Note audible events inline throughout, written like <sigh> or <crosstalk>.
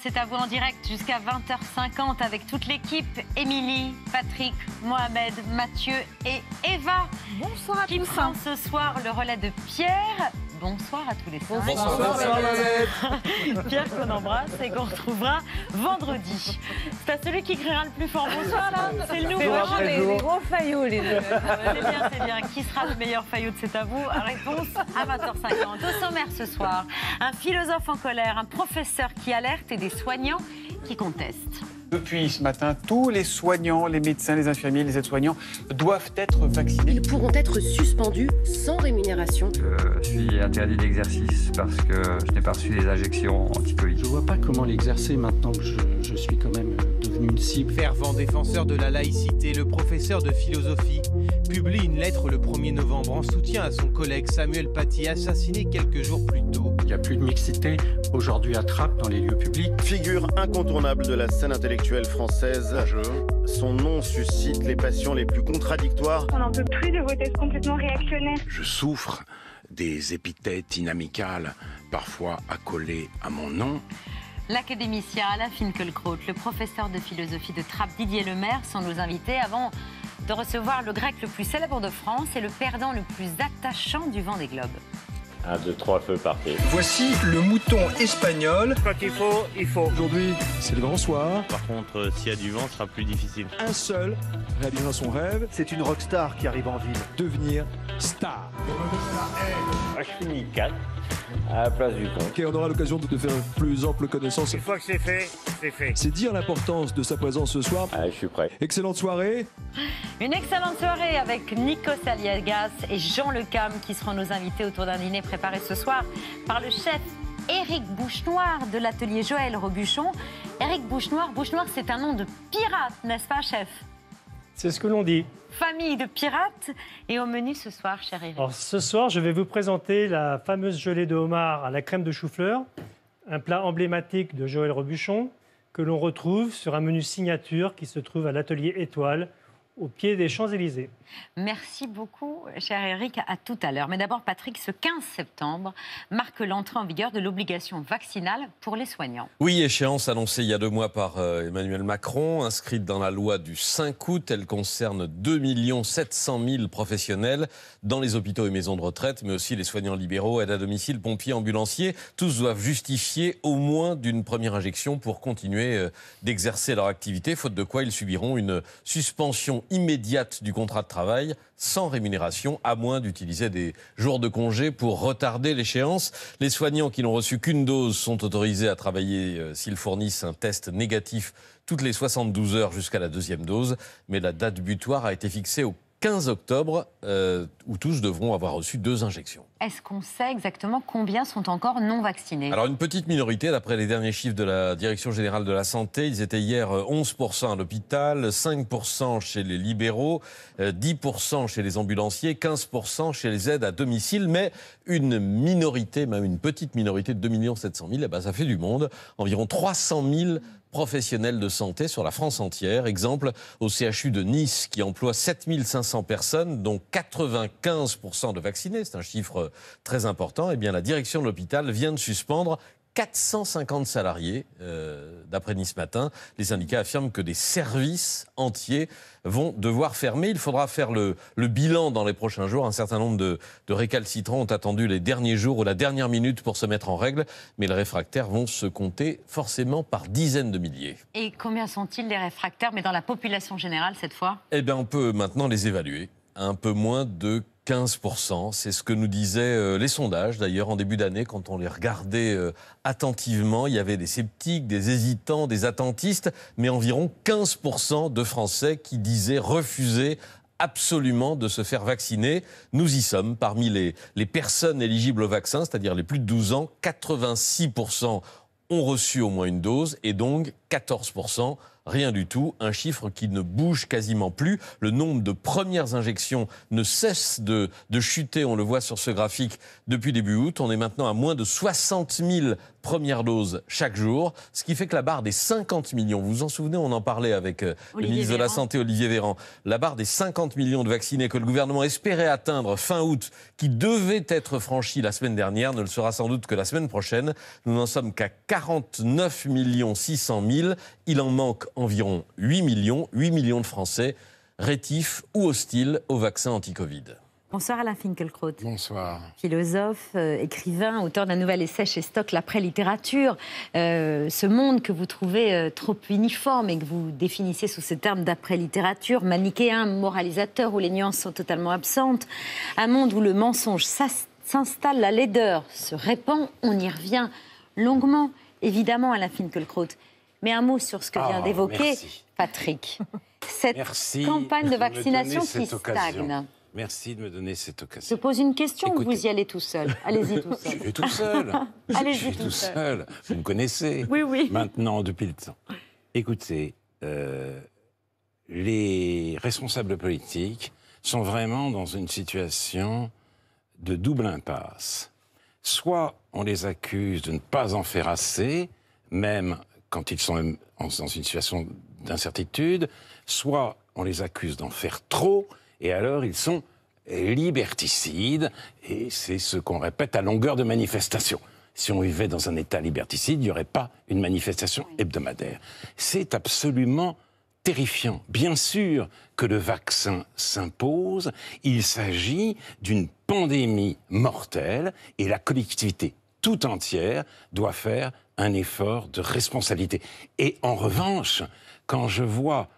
C'est à vous en direct jusqu'à 20h50 avec toute l'équipe Émilie, Patrick, Mohamed, Mathieu et Eva. Bonsoir à qui hein. ce soir le relais de Pierre bonsoir à tous les trois. Bonsoir, bonsoir, <laughs> Pierre qu'on embrasse et qu'on retrouvera vendredi. C'est à celui qui criera le plus fort bonsoir là. C'est le nouveau. Vraiment les, gros faillots les deux. c'est bien, c'est bien. Qui sera le meilleur faillot de cet avou Réponse à 20h50. Au sommaire ce soir, un philosophe en colère, un professeur qui alerte et des soignants qui contestent. Depuis ce matin, tous les soignants, les médecins, les infirmiers, les aides-soignants doivent être vaccinés. Ils pourront être suspendus sans rémunération. je suis interdit d'exercice parce que je n'ai pas reçu les injections anti Je ne vois pas comment l'exercer maintenant que je suis quand même euh, Fervent défenseur de la laïcité, le professeur de philosophie publie une lettre le 1er novembre en soutien à son collègue Samuel Paty, assassiné quelques jours plus tôt. Il n'y a plus de mixité aujourd'hui à dans les lieux publics. Figure incontournable de la scène intellectuelle française, ah, son nom suscite les passions les plus contradictoires. On n'en peut plus de vos complètement réactionnaires. Je souffre des épithètes inamicales, parfois accolées à mon nom. L'académicien Alain Finkielkraut, le professeur de philosophie de Trappe Didier Lemaire sont nos invités avant de recevoir le grec le plus célèbre de France et le perdant le plus attachant du vent des globes. Un, deux, trois feux partis. Voici le mouton espagnol. faut, il faut. Aujourd'hui, c'est le grand soir. Par contre, euh, s'il y a du vent, ce sera plus difficile. Un seul réalisant son rêve. C'est une rockstar qui arrive en ville. Devenir star. Ah, je 4 à la place du Con Ok, on aura l'occasion de te faire une plus ample connaissance. Une fois que c'est fait, c'est fait. C'est dire l'importance de sa présence ce soir. Ah, je suis prêt. Excellente soirée. Une excellente soirée avec Nico Saliagas et Jean Lecam qui seront nos invités autour d'un dîner préparé ce soir par le chef Eric Bouchenoir de l'atelier Joël Robuchon. Eric Bouchenoir, Bouchenoir c'est un nom de pirate, n'est-ce pas chef C'est ce que l'on dit famille de pirates. Et au menu ce soir, cher Eric. ce soir, je vais vous présenter la fameuse gelée de homard à la crème de chou-fleur, un plat emblématique de Joël Robuchon que l'on retrouve sur un menu signature qui se trouve à l'atelier Étoile au pied des Champs-Élysées. Merci beaucoup, cher Eric. À tout à l'heure. Mais d'abord, Patrick, ce 15 septembre marque l'entrée en vigueur de l'obligation vaccinale pour les soignants. Oui, échéance annoncée il y a deux mois par euh, Emmanuel Macron, inscrite dans la loi du 5 août. Elle concerne 2 700 000 professionnels dans les hôpitaux et maisons de retraite, mais aussi les soignants libéraux, aides à domicile, pompiers, ambulanciers. Tous doivent justifier au moins d'une première injection pour continuer euh, d'exercer leur activité, faute de quoi ils subiront une suspension immédiate du contrat de travail sans rémunération, à moins d'utiliser des jours de congé pour retarder l'échéance. Les soignants qui n'ont reçu qu'une dose sont autorisés à travailler euh, s'ils fournissent un test négatif toutes les 72 heures jusqu'à la deuxième dose, mais la date butoir a été fixée au 15 octobre, euh, où tous devront avoir reçu deux injections. Est-ce qu'on sait exactement combien sont encore non vaccinés Alors une petite minorité, d'après les derniers chiffres de la Direction générale de la santé, ils étaient hier 11% euh, à l'hôpital, 5% chez les libéraux, 10% euh, chez les ambulanciers, 15% chez les aides à domicile, mais une minorité, même une petite minorité de 2 700 000, ça fait du monde, environ 300 000 professionnels de santé sur la France entière. Exemple au CHU de Nice qui emploie 7500 personnes, dont 95% de vaccinés. C'est un chiffre très important. Et eh bien, la direction de l'hôpital vient de suspendre 450 salariés, euh, d'après ce Matin. Les syndicats affirment que des services entiers vont devoir fermer. Il faudra faire le, bilan dans les prochains jours. Un certain nombre de, récalcitrants ont attendu les derniers jours ou la dernière minute pour se mettre en règle, mais les réfractaires vont se compter forcément par dizaines de milliers. Et combien sont-ils les réfractaires, mais dans la population générale cette fois Eh bien, on peut maintenant les évaluer un peu moins de 15%. C'est ce que nous disaient euh, les sondages d'ailleurs en début d'année quand on les regardait euh, attentivement. Il y avait des sceptiques, des hésitants, des attentistes, mais environ 15% de Français qui disaient refuser absolument de se faire vacciner. Nous y sommes. Parmi les, les personnes éligibles au vaccin, c'est-à-dire les plus de 12 ans, 86% ont reçu au moins une dose et donc 14% rien du tout, un chiffre qui ne bouge quasiment plus. Le nombre de premières injections ne cesse de, de chuter, on le voit sur ce graphique depuis début août. On est maintenant à moins de 60 000 premières doses chaque jour, ce qui fait que la barre des 50 millions, vous vous en souvenez, on en parlait avec euh, le ministre de la Santé Olivier Véran, la barre des 50 millions de vaccinés que le gouvernement espérait atteindre fin août, qui devait être franchie la semaine dernière, ne le sera sans doute que la semaine prochaine. Nous n'en sommes qu'à 49 600 000. Il en manque environ 8 millions, 8 millions de Français rétifs ou hostiles au vaccin anti-Covid. Bonsoir Alain Finkelkraut, Bonsoir. Philosophe, euh, écrivain, auteur d'un nouvel essai chez Stock, l'après-littérature. Euh, ce monde que vous trouvez euh, trop uniforme et que vous définissez sous ce terme d'après-littérature, manichéen, moralisateur, où les nuances sont totalement absentes. Un monde où le mensonge s'installe, la laideur se répand. On y revient longuement, évidemment, Alain Finkelkraut. Mais un mot sur ce que vient ah, d'évoquer Patrick. Cette campagne de vaccination qui stagne. Merci de me donner cette occasion. Je pose une question ou vous y allez tout seul Allez-y tout seul. Je <laughs> allez suis tout seul. Vous me connaissez. Oui, oui. Maintenant, depuis le temps. Écoutez, euh, les responsables politiques sont vraiment dans une situation de double impasse. Soit on les accuse de ne pas en faire assez, même quand ils sont dans une situation d'incertitude, soit on les accuse d'en faire trop, et alors ils sont liberticides, et c'est ce qu'on répète à longueur de manifestation. Si on vivait dans un État liberticide, il n'y aurait pas une manifestation hebdomadaire. C'est absolument terrifiant. Bien sûr que le vaccin s'impose, il s'agit d'une pandémie mortelle, et la collectivité tout entière doit faire un effort de responsabilité. Et en revanche, quand je vois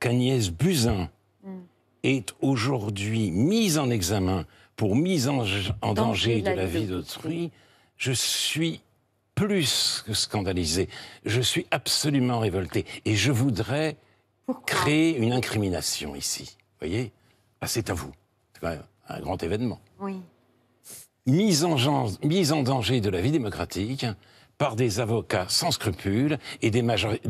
qu'Agnès Buzyn mm. est aujourd'hui mise en examen pour mise en, danger, de la, vie d'autrui, je suis plus que scandalisé. Je suis absolument révolté. Et je voudrais créer une incrimination ici. Vous voyez ah, C'est à vous. C'est quand même un grand événement. Oui. mise en danger de la vie démocratique, par des avocats sans scrupules et des,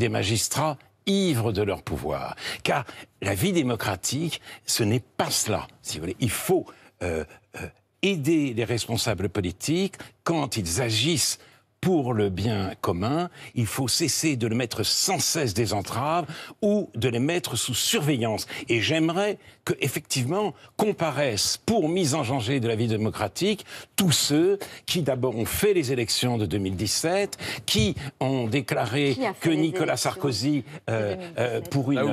magistrats ivres de leur pouvoir. Car la vie démocratique, ce n'est pas cela, si vous voulez. Il faut euh, euh, aider les responsables politiques quand ils agissent pour le bien commun, il faut cesser de le mettre sans cesse des entraves ou de les mettre sous surveillance. Et j'aimerais que effectivement comparaissent pour mise en danger de la vie démocratique tous ceux qui d'abord ont fait les élections de 2017, qui ont déclaré que Nicolas Sarkozy euh, euh, pour une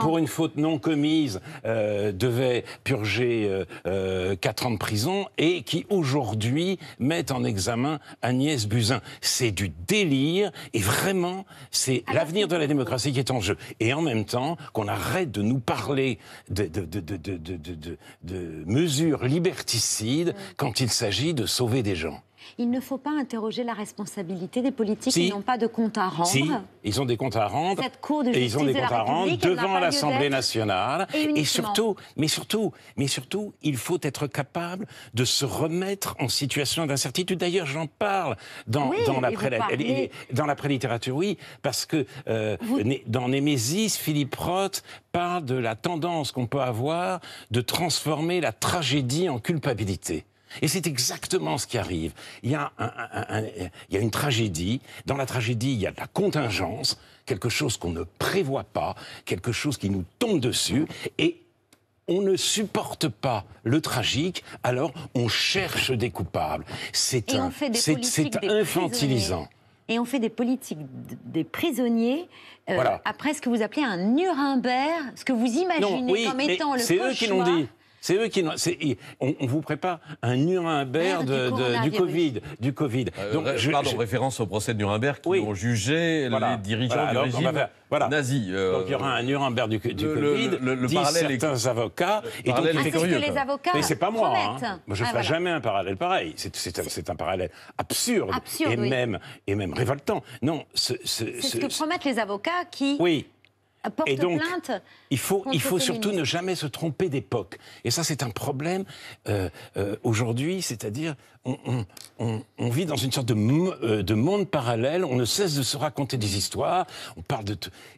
pour, une, faute non commise euh, devait purger 4 ans de prison et qui aujourd'hui mettent en examen Agnès Buzyn. C'est du délire et vraiment c'est l'avenir de la démocratie qui est en jeu. Et en même temps qu'on arrête de nous parler parler de, de mesures liberticides mm. quand il s'agit de sauver des gens il ne faut pas interroger la responsabilité des politiques qui n'ont pas de compte à rendre. Si. Ils ont des comptes à rendre. ont des comptes à rendre devant l'Assemblée nationale. Et, surtout, mais surtout, mais surtout, il faut être capable de se remettre en situation d'incertitude. D'ailleurs, j'en parle dans, la dans l'après-littérature, oui, parce que euh, dans Némésis, Philippe Roth parle de la tendance qu'on peut avoir de transformer la tragédie en culpabilité. Et c'est exactement ce qui arrive. Il y, a il une tragédie. Dans la tragédie, il y a de la contingence, quelque chose qu'on ne prévoit pas, quelque chose qui nous tombe dessus. Et on ne supporte pas le tragique, alors on cherche des coupables. C'est infantilisant. Et on fait des politiques des prisonniers euh, après ce que vous appelez un Nuremberg, ce que vous imaginez comme étant le C'est eux qui l'ont dit. C'est eux qui. On, vous prépare un Nuremberg de, du, Covid. Du COVID. Euh, donc, je, parle en référence au procès de Nuremberg qui ont jugé les dirigeants voilà, du euh, donc il y aura un Nuremberg du, Covid. Le, parallèle certains est... avocats. et donc, Que les avocats Mais c'est pas moi. Hein. moi je ne ah, fais ferai jamais un parallèle pareil. C'est un parallèle absurde, et, même, révoltant. Non, c'est ce, ce que promettent les avocats qui. Oui et donc, il faut, il faut surtout ne jamais se tromper d'époque. Et ça, c'est un problème euh, euh, aujourd'hui, c'est-à-dire on, vit dans une sorte euh, de, monde parallèle, on ne cesse de se raconter des histoires, on parle de...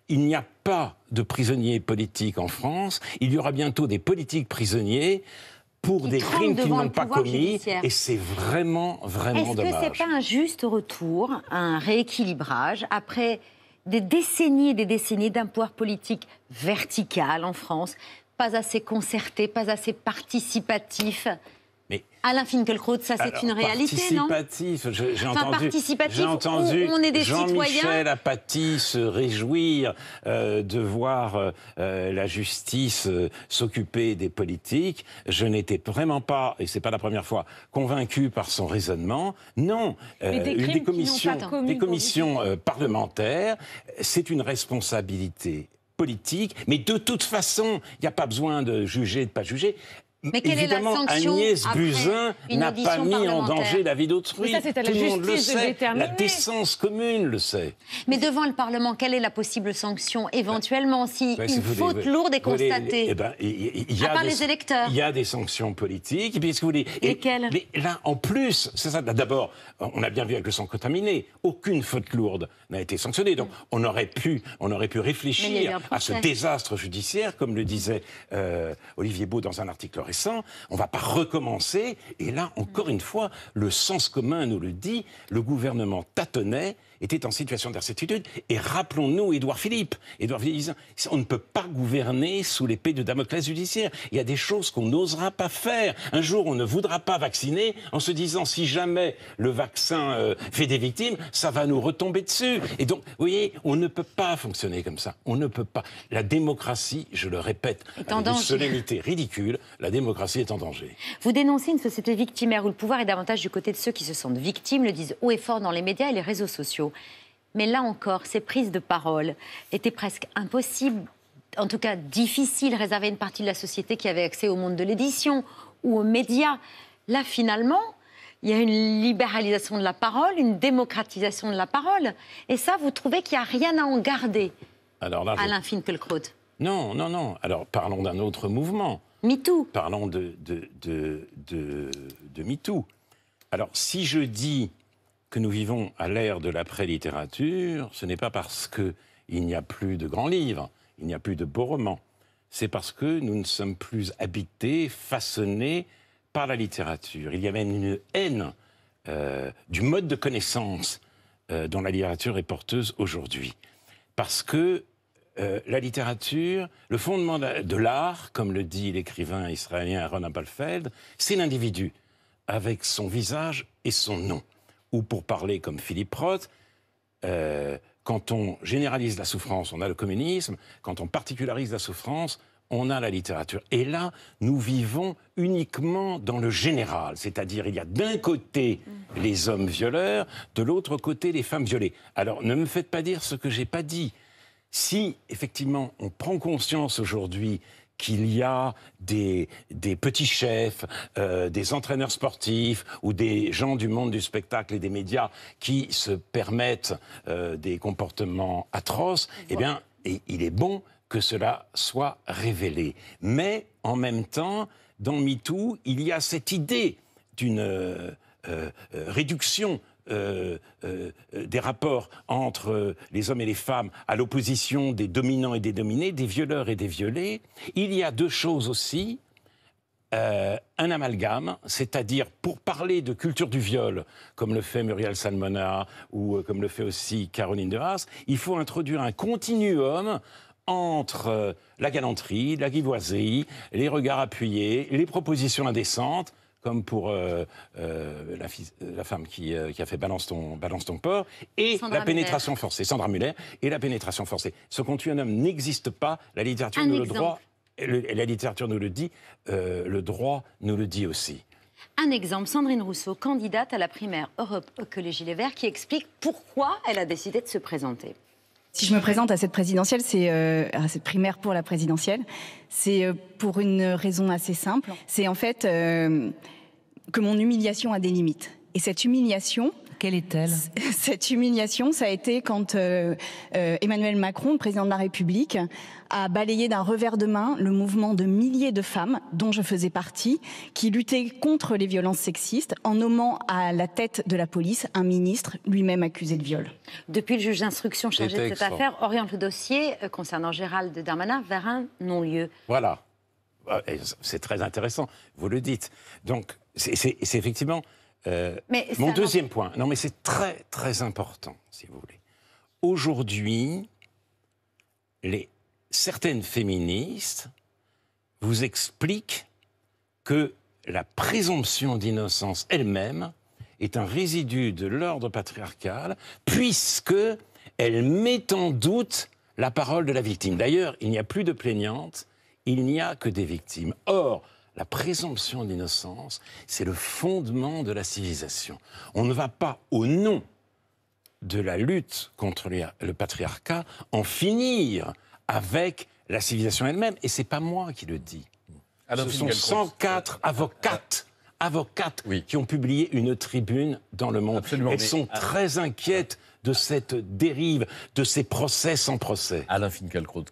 Il n'y a pas de prisonniers politiques en France, il y aura bientôt des politiques prisonniers pour des crimes qu'ils n'ont pas commis. Et c'est vraiment, vraiment dommage. Est-ce que ce n'est pas un juste retour, un rééquilibrage après des décennies et des décennies d'un pouvoir politique vertical en France, pas assez concerté, pas assez participatif. Mais Alain Finkielkraut, ça c'est une réalité, non Participatif, j'ai entendu, entendu on, est des Jean-Michel Apathy se réjouir euh, de voir euh, euh, la justice s'occuper des politiques. Je n'étais vraiment pas, et c'est pas la première fois, convaincu par son raisonnement. Non, des, commissions, des commissions parlementaires, c'est une responsabilité politique, mais de toute façon, il n'y a pas besoin de juger, de pas juger. Mais quelle est la sanction Agnès Buzyn n'a pas mis en danger la vie d'autrui. Tout le monde le sait. la décence commune le sait. Mais devant le Parlement, quelle est la possible sanction éventuellement si ben, une faute lourde est constatée ben, les électeurs. Il y a des sanctions politiques. Et Lesquelles et, Là, en plus, c'est ça. D'abord, on a bien vu avec le sang contaminé, aucune faute lourde n'a été sanctionnée. Donc, on aurait pu, on aurait pu réfléchir à ce désastre judiciaire, comme le disait euh, Olivier Beau dans un article récent on On va pas recommencer. Et là, encore une fois, le sens commun nous le dit, le gouvernement tâtonnait était en situation d'incertitude. Et rappelons-nous Édouard Philippe. Édouard Philippe on ne peut pas gouverner sous l'épée de Damoclès judiciaire. Il y a des choses qu'on n'osera pas faire. Un jour, on ne voudra pas vacciner en se disant, si jamais le vaccin euh, fait des victimes, ça va nous retomber dessus. Et donc, vous voyez, on ne peut pas fonctionner comme ça. On ne peut pas. La démocratie, je le répète, est solennité ridicule, la démocratie est en danger. Vous dénoncez une société victimaire où le pouvoir est davantage du côté de ceux qui se sentent victimes, le disent haut et fort dans les médias et les réseaux sociaux. Mais là encore, ces prises de parole étaient presque impossibles, en tout cas difficiles, réservées à une partie de la société qui avait accès au monde de l'édition ou aux médias. Là, finalement, il y a une libéralisation de la parole, une démocratisation de la parole. Et ça, vous trouvez qu'il n'y a rien à en garder Alors Alain je... Non, non, non. Alors parlons d'un autre mouvement. MeToo. Parlons de, de, de MeToo. Alors si je dis que nous vivons à l'ère de l'après-littérature, ce n'est pas parce qu'il n'y a plus de grands livres, il n'y a plus de beaux romans. C'est parce que nous ne sommes plus habités, façonnés par la littérature. Il y a même une haine euh, du mode de connaissance euh, dont la littérature est porteuse aujourd'hui. Parce que euh, la littérature, le fondement de l'art, comme le dit l'écrivain israélien Aaron Appelfeld, c'est l'individu, avec son visage et son nom ou pour parler comme Philippe Roth, euh, quand on généralise la souffrance, on a le communisme, quand on particularise la souffrance, on a la littérature. Et là, nous vivons uniquement dans le général, c'est-à-dire il y a d'un côté les hommes violeurs, de l'autre côté les femmes violées. Alors ne me faites pas dire ce que j'ai pas dit. Si effectivement on prend conscience aujourd'hui qu'il y a des, petits chefs, euh, des entraîneurs sportifs ou des gens du monde du spectacle et des médias qui se permettent euh, des comportements atroces, eh bien, il est bon que cela soit révélé. Mais en même temps, dans MeToo, il y a cette idée d'une euh, réduction euh, euh, euh, des rapports entre les hommes et les femmes à l'opposition des dominants et des dominés, des violeurs et des violés, il y a deux choses aussi. un amalgame, c'est-à-dire pour parler de culture du viol, comme le fait Muriel Salmona ou comme le fait aussi Caroline de Haas, il faut introduire un continuum entre la galanterie, la guivoiserie, les regards appuyés, les propositions indécentes, comme pour euh, euh, la, euh, la, femme qui, a fait Balance ton, balance ton porc, et la pénétration forcée, Sandra Muller, et la pénétration forcée. Ce qu'on tue un homme n'existe pas, la littérature nous le droit, la littérature nous le dit, le droit nous le dit aussi. Un exemple, Sandrine Rousseau, candidate à la primaire Europe que les Verts, qui explique pourquoi elle a décidé de se présenter. Si je me présente à cette présidentielle, c'est à cette primaire pour la présidentielle, c'est pour une raison assez simple. C'est en fait que mon humiliation a des limites. Et cette humiliation, quelle est-elle <laughs> Cette humiliation, ça a été quand euh, euh, Emmanuel Macron, président de la République, a balayé d'un revers de main le mouvement de milliers de femmes, dont je faisais partie, qui luttaient contre les violences sexistes en nommant à la tête de la police un ministre lui-même accusé de viol. Depuis le juge d'instruction chargé de cette affaire, oriente le dossier euh, concernant Gérald Darmanin vers un non-lieu. Voilà. C'est très intéressant, vous le dites. Donc, c'est effectivement euh, mon deuxième point. Non, mais c'est très, très important, si vous voulez. Aujourd'hui, certaines féministes vous expliquent que la présomption d'innocence elle-même est un résidu de l'ordre patriarcal, puisque elle met en doute la parole de la victime. D'ailleurs, il n'y a plus de plaignante, il n'y a que des victimes. Or, la présomption d'innocence, c'est le fondement de la civilisation. On ne va pas au nom de la lutte contre le patriarcat en finir avec la civilisation elle-même. Et c'est pas moi qui le dis. Ce sont 104 avocates avocates qui ont publié une tribune dans le monde. Elles sont très inquiètes de cette dérive, de ces procès sans procès. Alain Finkielkraut,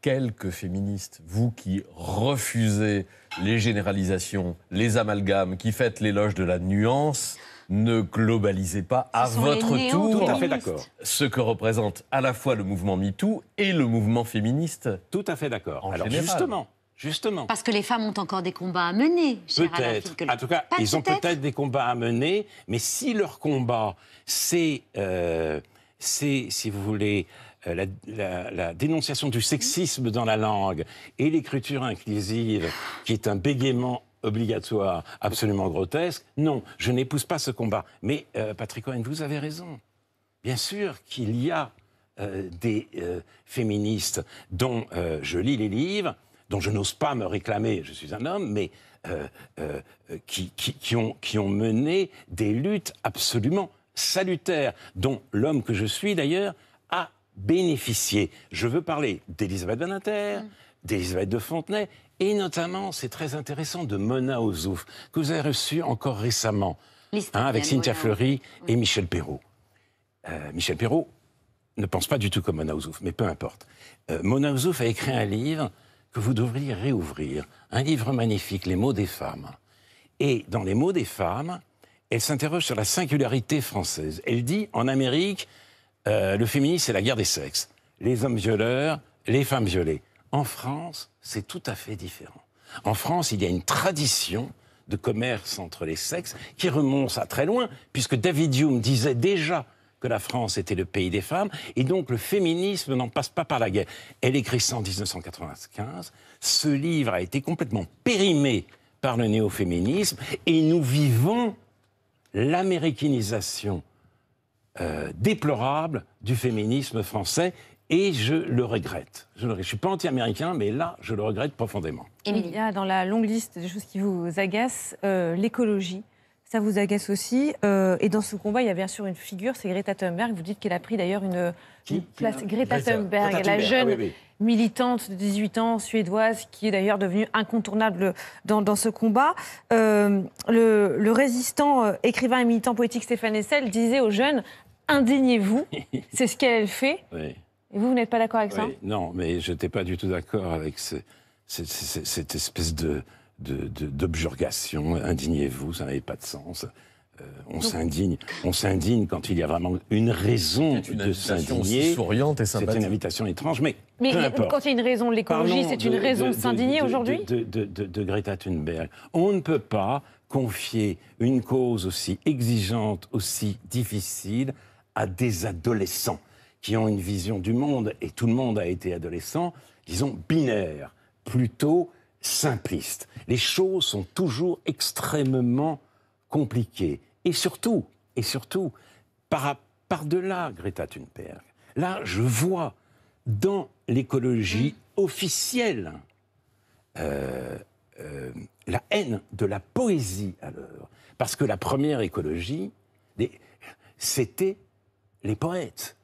quelques féministes, vous qui refusez les généralisations, les amalgames qui fêtent l'éloge de la nuance, ne globalisez pas à votre tour Tout à fait d'accord. ce que représente à la fois le mouvement MeToo et le mouvement féministe. Tout à fait d'accord. justement, justement. Parce que les femmes ont encore des combats à mener. Peut-être. En tout cas, ils ont peut-être des combats à mener, mais si leur combat, c'est, euh, si vous voulez, euh, la, dénonciation du sexisme dans la langue et l'écriture inclusive, qui est un bégaiement obligatoire absolument grotesque, non, je n'épouse pas ce combat. Mais euh, Patrick Cohen, vous avez raison. Bien sûr qu'il y a euh, des féministes dont je lis les livres, dont je n'ose pas me réclamer, je suis un homme, mais qui ont mené des luttes absolument salutaires, dont l'homme que je suis d'ailleurs bénéficier. Je veux parler d'Elisabeth Banater, mmh. d'Elisabeth de Fontenay, et notamment, c'est très intéressant, de Mona Ozouf, que vous avez reçue encore récemment, hein, avec Cynthia Fleury et Michel Perrault. Euh, Michel Perrault ne pense pas du tout comme Mona Ozouf, mais peu importe. Euh, Mona Ozouf a écrit un livre que vous devriez réouvrir, un livre magnifique, Les mots des femmes. Et dans Les mots des femmes, elle s'interroge sur la singularité française. Elle dit, en Amérique, euh, le féminisme, c'est la guerre des sexes. Les hommes violeurs, les femmes violées. En France, c'est tout à fait différent. En France, il y a une tradition de commerce entre les sexes qui remonte à très loin, puisque David Hume disait déjà que la France était le pays des femmes, et donc le féminisme n'en passe pas par la guerre. Elle écrit ça en 1995. Ce livre a été complètement périmé par le néo-féminisme, et nous vivons l'américanisation euh, déplorable du féminisme français et je le regrette. Je ne suis pas anti-américain, mais là, je le regrette profondément. Il y a dans la longue liste des choses qui vous agacent euh, l'écologie. Ça vous agace aussi. Euh, et dans ce combat, il y a bien sûr une figure, c'est Greta Thunberg. Vous dites qu'elle a pris d'ailleurs une, place. Greta, Thunberg, la ah jeune militante de 18 ans, suédoise, qui est d'ailleurs devenue incontournable dans, ce combat. Euh, le, résistant euh, écrivain et militant poétique Stéphane Hessel disait aux jeunes Indignez-vous, <laughs> c'est ce qu'elle fait. Et vous, vous n'êtes pas d'accord avec ça Non, mais je n'étais pas du tout d'accord avec cette espèce de d'objurgation, indignez-vous, ça n'avait pas de sens. Euh, on s'indigne. On s'indigne quand il y a vraiment une raison de s'indigner. C'est une invitation étrange, mais, mais quand il y a une raison de l'écologie, c'est une raison de, de s'indigner aujourd'hui. De, Greta Thunberg, on ne peut pas confier une cause aussi exigeante, aussi difficile à des adolescents qui ont une vision du monde et tout le monde a été adolescent, disons binaire, plutôt simpliste. Les choses sont toujours extrêmement compliqué. Et surtout, et surtout, par, par-delà Greta Thunberg, là, je vois dans l'écologie officielle euh, euh, la haine de la poésie à l'œuvre. Parce que la première écologie, c'était les poètes.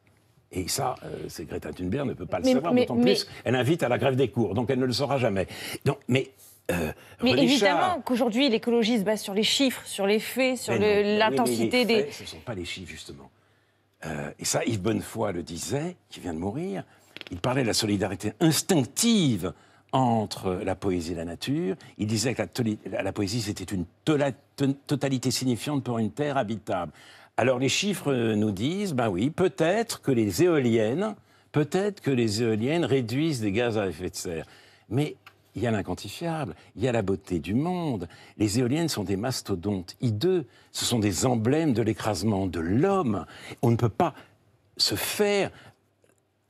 Et ça, euh, c'est Greta Thunberg ne peut pas le savoir, d'autant plus, elle invite à la grève des cours, donc elle ne le saura jamais. Donc, mais euh, mais évidemment qu'aujourd'hui, l'écologie se base sur les chiffres, sur les faits, sur l'intensité des. ce ne sont pas les chiffres, justement. Euh, et ça, Yves Bonnefoy le disait, qui vient de mourir. Il parlait de la solidarité instinctive entre la poésie et la nature. Il disait que la, poésie, c'était une totalité signifiante pour une terre habitable. Alors les chiffres euh, nous disent, ben oui, peut-être que les éoliennes, peut-être que les éoliennes réduisent des gaz à effet de serre. Mais il y a l'inquantifiable, il y a la beauté du monde. Les éoliennes sont des mastodontes hideux, ce sont des emblèmes de l'écrasement de l'homme. On ne peut pas se faire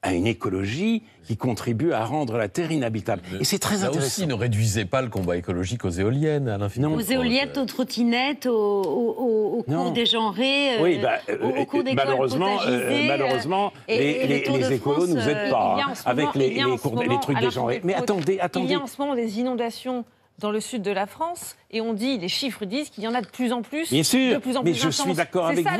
à une écologie qui contribue à rendre la Terre inhabitable. Et c'est très intéressant. aussi, ne réduisez pas le combat écologique aux éoliennes, à l'infini. Aux éoliennes, aux trottinettes, aux, aux, cours dégenrés, euh, oui, bah, aux, euh, Malheureusement, euh, malheureusement les, écolos ne nous aident pas, avec les, les trucs dégenrés. Mais attendez, attendez. Il y a en ce moment des inondations dans le sud de la France et on dit, les chiffres disent qu'il y en a de plus en plus. Bien sûr, plus mais je suis d'accord avec vous.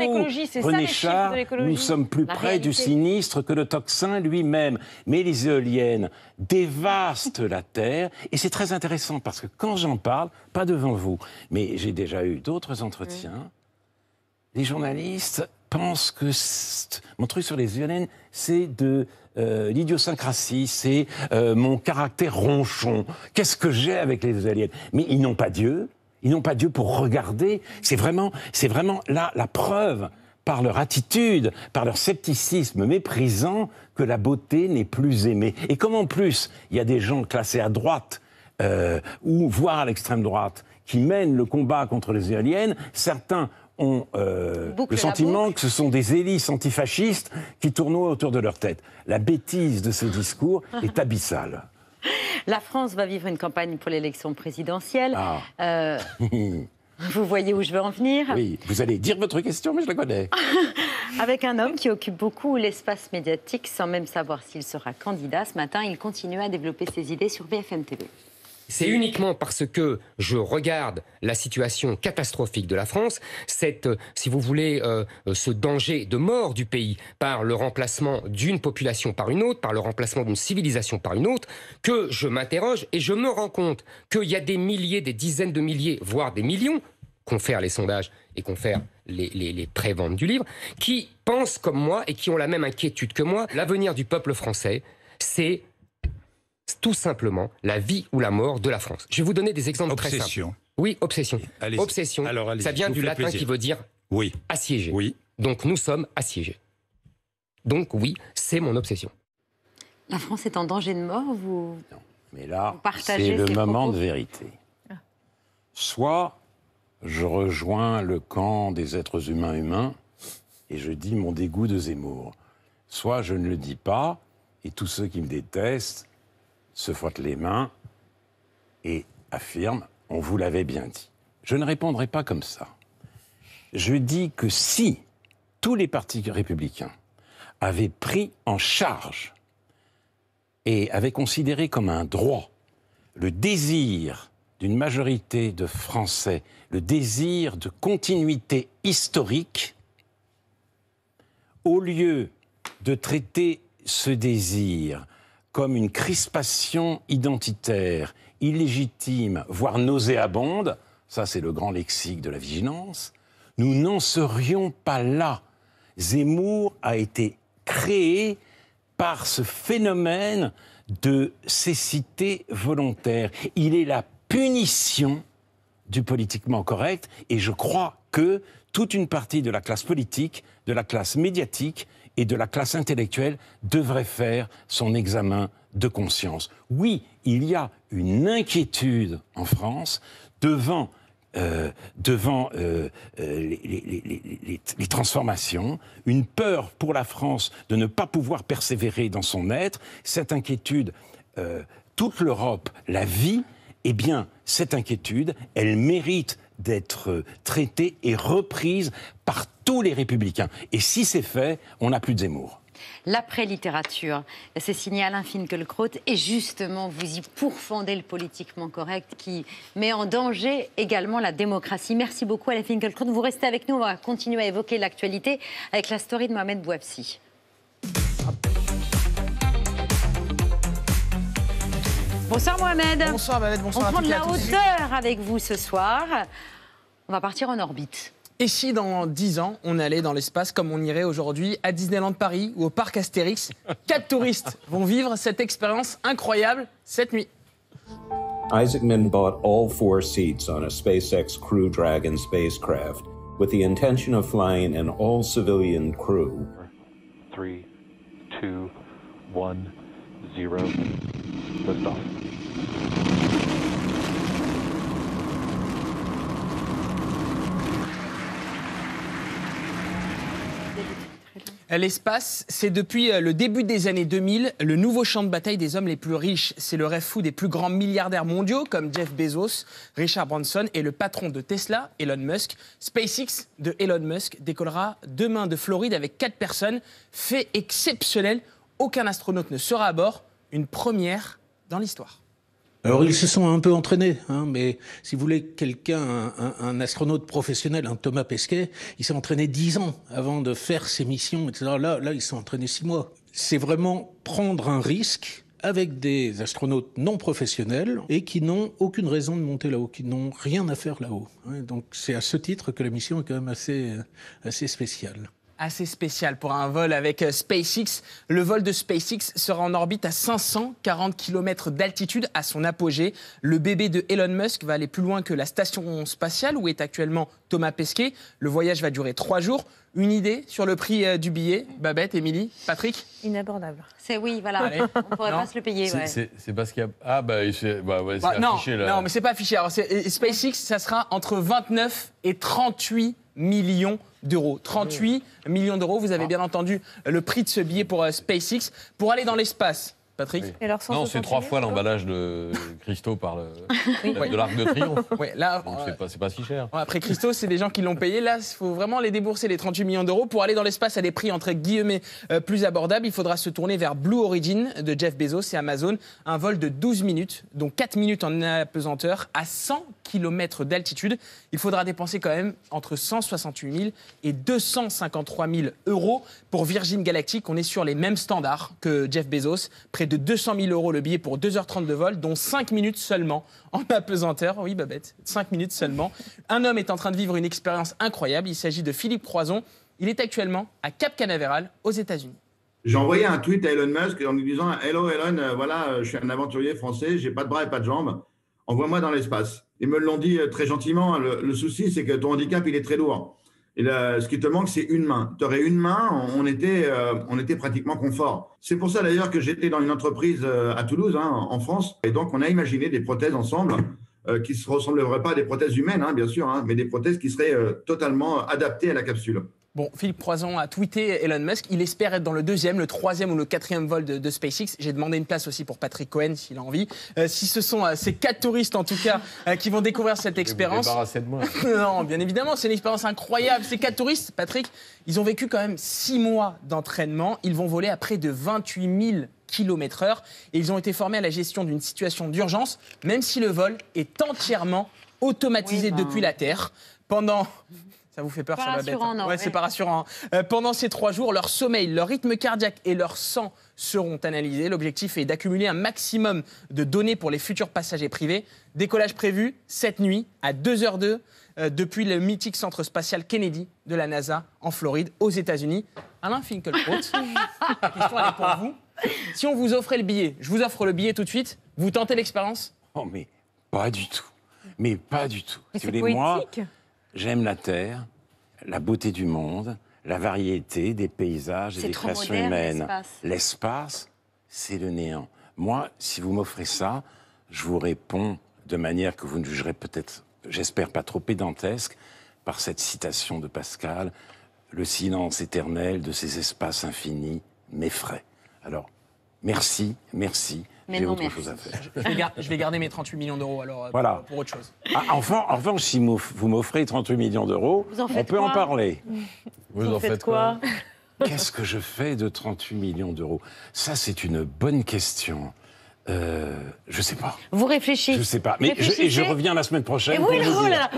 René Char, nous sommes plus près du sinistre que le tocsin lui-même. Mais les éoliennes dévastent la Terre et c'est très intéressant parce que quand j'en parle, pas devant vous, mais j'ai déjà eu d'autres mm. entretiens, les journalistes pensent que mon truc sur les éoliennes, c'est de l'idiosyncratie euh, l'idiosyncrasie, c'est euh, mon caractère ronchon. Qu'est-ce que j'ai avec les aliens Mais ils n'ont pas Dieu, ils n'ont pas Dieu pour regarder. C'est vraiment, c'est vraiment là la preuve par leur attitude, par leur scepticisme méprisant, que la beauté n'est plus aimée. Et comme en plus, il y a des gens classés à droite euh, ou voire à l'extrême droite qui mènent le combat contre les éoliennes, certains ont euh, le sentiment que ce sont des hélices antifascistes qui tournent autour de leur tête. La bêtise de ce discours <laughs> est abyssale. La France va vivre une campagne pour l'élection présidentielle. Ah. Euh, <laughs> vous voyez où je veux en venir Oui, vous allez dire votre question, mais je la connais. <laughs> Avec un homme qui occupe beaucoup l'espace médiatique sans même savoir s'il sera candidat, ce matin, il continue à développer ses idées sur BFM TV c'est uniquement parce que je regarde la situation catastrophique de la France, cette, euh, si vous voulez, euh, euh, ce danger de mort du pays par le remplacement d'une population par une autre, par le remplacement d'une civilisation par une autre, que je m'interroge et je me rends compte qu'il y a des milliers, des dizaines de milliers, voire des millions, fait les sondages et qu'ont les, les, les préventes du livre, qui pensent comme moi et qui ont la même inquiétude que moi. L'avenir du peuple français, c'est tout simplement la vie ou la mort de la France. Je vais vous donner des exemples très simples. Oui, obsession. obsession. ça vient du latin qui veut dire oui. assiégé. Oui. Donc nous sommes assiégés. Donc oui, c'est mon obsession. La France est en danger de mort, vous Non, mais là, c'est le moment de vérité. Ah. Soit je rejoins le camp des êtres humains humains et je dis mon dégoût de Zemmour. Soit je ne le dis pas et tous ceux qui me détestent se frotte les mains et affirme On vous l'avait bien dit. Je ne répondrai pas comme ça. Je dis que si tous les partis républicains avaient pris en charge et avaient considéré comme un droit le désir d'une majorité de Français, le désir de continuité historique, au lieu de traiter ce désir comme une crispation identitaire, illégitime, voire nauséabonde, ça c'est le grand lexique de la vigilance, nous n'en serions pas là. Zemmour a été créé par ce phénomène de cécité volontaire. Il est la punition du politiquement correct et je crois que toute une partie de la classe politique, de la classe médiatique, et de la classe intellectuelle devrait faire son examen de conscience. Oui, il y a une inquiétude en France devant, euh, devant euh, euh, les, les, transformations, une peur pour la France de ne pas pouvoir persévérer dans son être. Cette inquiétude, toute l'Europe la vit. Eh bien, cette inquiétude, elle mérite d'être euh, traitée et reprise par tous les républicains. Et si c'est fait, on n'a plus de Zemmour. L'après-littérature, c'est signé Alain Finkielkraut, et justement, vous y pourfendez le politiquement correct qui met en danger également la démocratie. Merci beaucoup Alain Finkielkraut. Vous restez avec nous, on va continuer à évoquer l'actualité avec la story de Mohamed Bouabsi. Bonsoir Mohamed. Bonsoir Mohamed, bonsoir. On prend de la hauteur avec vous ce soir. On va partir en orbite. Et si dans 10 ans, on allait dans l'espace comme on irait aujourd'hui à Disneyland Paris ou au parc Astérix, quatre <laughs> touristes vont vivre cette expérience incroyable cette nuit. Isaacman bought all four seats on a SpaceX Crew Dragon spacecraft with the intention of flying an all civilian crew. 3, 2, 1, 0, liftoff. L'espace, c'est depuis euh, le début des années 2000 le nouveau champ de bataille des hommes les plus riches. C'est le rêve fou des plus grands milliardaires mondiaux comme Jeff Bezos, Richard Branson et le patron de Tesla, Elon Musk. SpaceX de Elon Musk décollera demain de Floride avec quatre personnes. Fait exceptionnel, aucun astronaute ne sera à bord. Une première dans l'histoire. Alors ils se sont un peu entraînés, hein, mais si vous voulez quelqu'un, un, astronaute professionnel, un Thomas Pesquet, il s'est entraîné dix ans avant de faire ses missions, etc. Là, là ils sont entraînés six mois. C'est vraiment prendre un risque avec des astronautes non professionnels et qui n'ont aucune raison de monter là-haut, qui n'ont rien à faire là-haut. Hein. Donc c'est à ce titre que la mission est quand même assez, euh, assez spéciale assez spécial pour un vol avec euh, SpaceX. Le vol de SpaceX sera en orbite à 540 km d'altitude à son apogée. Le bébé de Elon Musk va aller plus loin que la station spatiale où est actuellement Thomas Pesquet. Le voyage va durer trois jours. Une idée sur le prix euh, du billet Babette, Émilie, Patrick Inabordable. C'est oui, voilà. <laughs> On pourrait pas se le payer. C'est parce qu'il y a. Ah, bah, bah c'est bah, affiché là. Non, mais c'est pas affiché. Alors, SpaceX, ça sera entre 29 et 38 millions d'euros. 38 millions d'euros, vous avez ah. bien entendu le prix de ce billet pour euh, SpaceX. Pour aller dans l'espace, Patrick Non, c'est trois fois l'emballage de Christo par le, <laughs> de l'Arc de Triomphe. Oui, là, euh, c'est pas, si cher. Après Christo, c'est des gens qui l'ont payé. Là, il faut vraiment les débourser, les 38 millions d'euros. Pour aller dans l'espace à des prix entre guillemets euh, plus abordables, il faudra se tourner vers Blue Origin de Jeff Bezos et Amazon. Un vol de 12 minutes, donc 4 minutes en apesanteur, à 100 kilomètres d'altitude. Il faudra dépenser quand même entre 168 000 et 253 000 euros. Pour Virgin Galactic, on est sur les mêmes standards que Jeff Bezos. Près de 200 000 euros le billet pour 2h30 de vol, dont 5 minutes seulement en apesanteur. Oui, Babette, 5 minutes seulement. Un homme est en train de vivre une expérience incroyable. Il s'agit de Philippe Croison. Il est actuellement à Cap Canaveral, aux États-Unis. J'ai envoyé un tweet à Elon Musk en lui disant Hello Elon, euh, voilà, euh, je suis un aventurier français, j'ai pas de bras et pas de jambes, envoie-moi dans l'espace ils me l'ont dit euh, très gentiment. Hein, le, souci, c'est que ton handicap, il est très lourd. Et là, ce qui te manque, c'est une main. Tu aurais une main, on était, euh, on était pratiquement confort. C'est pour ça d'ailleurs que j'étais dans une entreprise euh, à Toulouse, hein, en France. Et donc, on a imaginé des prothèses ensemble qui ne se ressembleraient pas à des prothèses humaines, hein, bien sûr, mais des prothèses qui seraient totalement adaptées à la capsule. Bon, Philippe Croison a tweeté Elon Musk. Il espère être dans le deuxième, le troisième ou le quatrième vol de, SpaceX. J'ai demandé une place aussi pour Patrick Cohen s'il a envie. Euh, si ce sont euh, ces quatre touristes en tout cas euh, qui vont découvrir cette expérience. <laughs> non, bien évidemment, c'est une expérience incroyable. Ces quatre touristes, Patrick, ils ont vécu quand même six mois d'entraînement. Ils vont voler à près de 28 000 km h et ils ont été formés à la gestion d'une situation d'urgence, même si le vol est entièrement automatisé ben. depuis la Terre. Pendant ça vous fait peur, ça, hein. c'est pas rassurant. Hein. Euh, pendant ces trois jours, leur sommeil, leur rythme cardiaque et leur sang seront analysés. L'objectif est d'accumuler un maximum de données pour les futurs passagers privés. Décollage prévu cette nuit à 2h02 euh, depuis le mythique centre spatial Kennedy de la NASA en Floride, aux États-Unis. Alain Finkielkraut, <laughs> la question est pour vous. Si on vous offrait le billet, je vous offre le billet tout de suite, vous tentez l'expérience Oh mais pas du tout. Mais pas du tout. Mais si J'aime la terre, la beauté du monde, la variété des paysages et des créations humaines. L'espace, c'est le néant. Moi, si vous m'offrez ça, je vous réponds de manière que vous ne jugerez peut-être, j'espère pas trop pédantesque, par cette citation de Pascal Le silence éternel de ces espaces infinis m'effraie. Alors, merci, merci. Mais Je, vais garder mes 38 millions d'euros alors euh, pour, autre chose. Ah, enfin, enfin, si vous m'offrez 38 millions d'euros, on peut en parler. Vous en faites quoi Qu'est-ce que je fais de 38 millions d'euros Ça, c'est une bonne question. Je euh, je sais pas. Vous réfléchissez. Je sais pas. Mais je, et je reviens la semaine prochaine. Oh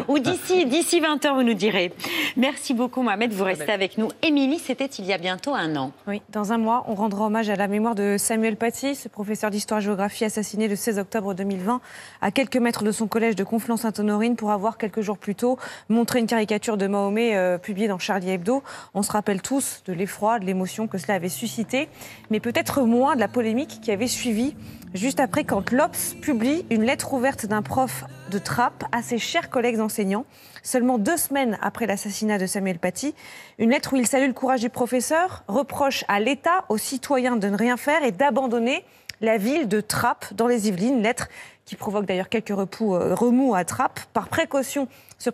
ou d'ici, <laughs> d'ici 20 h vous nous direz. Merci beaucoup, Mohamed. Vous restez avec nous. Émilie, c'était il y a bientôt un an. Oui, dans un mois, on rendra hommage à la mémoire de Samuel Paty, ce professeur d'histoire-géographie assassiné le 16 octobre 2020 à quelques mètres de son collège de Conflans-Sainte-Honorine pour avoir, quelques jours plus tôt, montré une caricature de Mahomet euh, publiée dans Charlie Hebdo. On se rappelle tous de l'effroi, de l'émotion que cela avait suscité, mais peut-être moins de la polémique qui avait suivi juste après quand l'Obs publie une lettre ouverte d'un prof de Trappe à ses chers collègues enseignants, seulement deux semaines après l'assassinat de Samuel Paty. Une lettre où il salue le courage du professeur, reproche à l'État, aux citoyens de ne rien faire et d'abandonner la ville de Trappe dans les Yvelines, lettre qui provoque d'ailleurs quelques repous, euh, remous à Trappes. Par précaution, ce,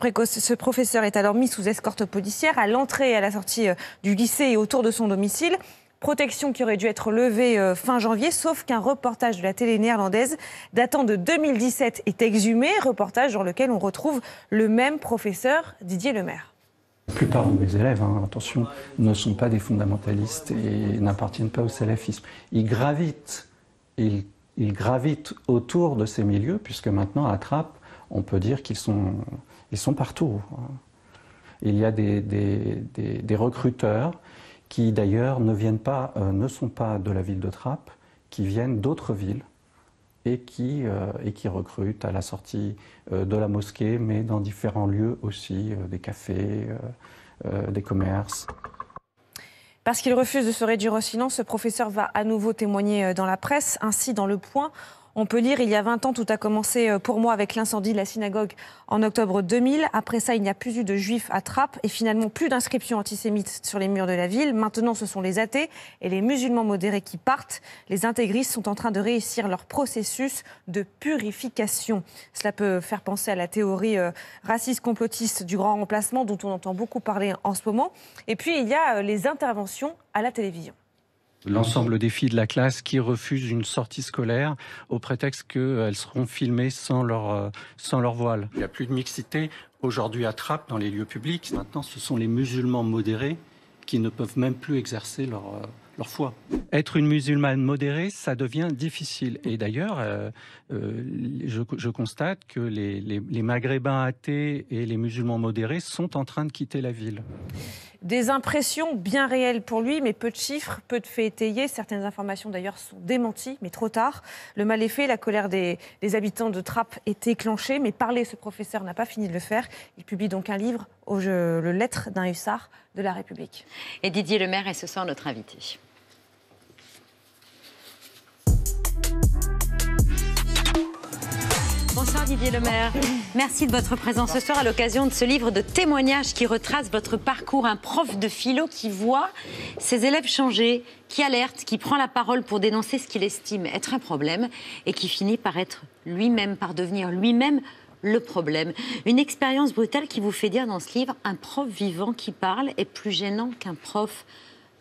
professeur est alors mis sous escorte policière à l'entrée et à la sortie euh, du lycée et autour de son domicile. Protection qui aurait dû être levée euh, fin janvier, sauf qu'un reportage de la télé néerlandaise datant de 2017 est exhumé, reportage dans lequel on retrouve le même professeur, Didier Lemaire. La plupart de mes élèves, hein, attention, ne sont pas des fondamentalistes et n'appartiennent pas au salafisme. Ils gravitent, ils, gravitent autour de ces milieux, puisque maintenant, à trappe on peut dire qu'ils sont, ils sont partout. Hein. Il y a des recruteurs qui d'ailleurs ne viennent pas, euh, ne sont pas de la ville de Trappes, qui viennent d'autres villes et qui, euh, et qui recrutent à la sortie euh, de la mosquée, mais dans différents lieux aussi, des cafés, des commerces. Parce qu'il refuse de se réduire au silence, ce professeur va à nouveau témoigner dans la presse. Ainsi, dans Le Point, on peut lire, il y a 20 ans, tout a commencé euh, pour moi avec l'incendie de la synagogue en octobre 2000. Après ça, il n'y a plus eu de juifs à Trappes et finalement plus d'inscriptions antisémites sur les murs de la ville. Maintenant, ce sont les athées et les musulmans modérés qui partent. Les intégristes sont en train de réussir leur processus de purification. Cela peut faire penser à la théorie euh, raciste complotiste du grand remplacement dont on entend beaucoup parler en ce moment. Et puis, il y a euh, les interventions à la télévision l'ensemble des filles de la classe qui refusent une sortie scolaire au prétexte qu'elles seront filmées sans leur, euh, sans leur voile. Il n'y a plus de mixité aujourd'hui à Trappes dans les lieux publics. Maintenant, ce sont les musulmans modérés qui ne peuvent même plus exercer leur, euh, leur foi. Être une musulmane modérée, ça devient difficile. Et d'ailleurs, euh, euh, je, constate que les, Maghrébins athées et les musulmans modérés sont en train de quitter la ville. Des impressions bien réelles pour lui, mais peu de chiffres, peu de faits étayés. Certaines informations d'ailleurs sont démenties, mais trop tard. Le mal est fait, la colère des, habitants de Trappe est déclenchée, mais parler, ce professeur n'a pas fini de le faire. Il publie donc un livre, au Le Lettre d'un hussard de la République. Et Didier le maire est ce soir notre invité. Didier Lemaire. Merci de votre présence ce soir à l'occasion de ce livre de témoignages qui retrace votre parcours. Un prof de philo qui voit ses élèves changer, qui alerte, qui prend la parole pour dénoncer ce qu'il estime être un problème et qui finit par être lui-même, par devenir lui-même le problème. Une expérience brutale qui vous fait dire dans ce livre un prof vivant qui parle est plus gênant qu'un prof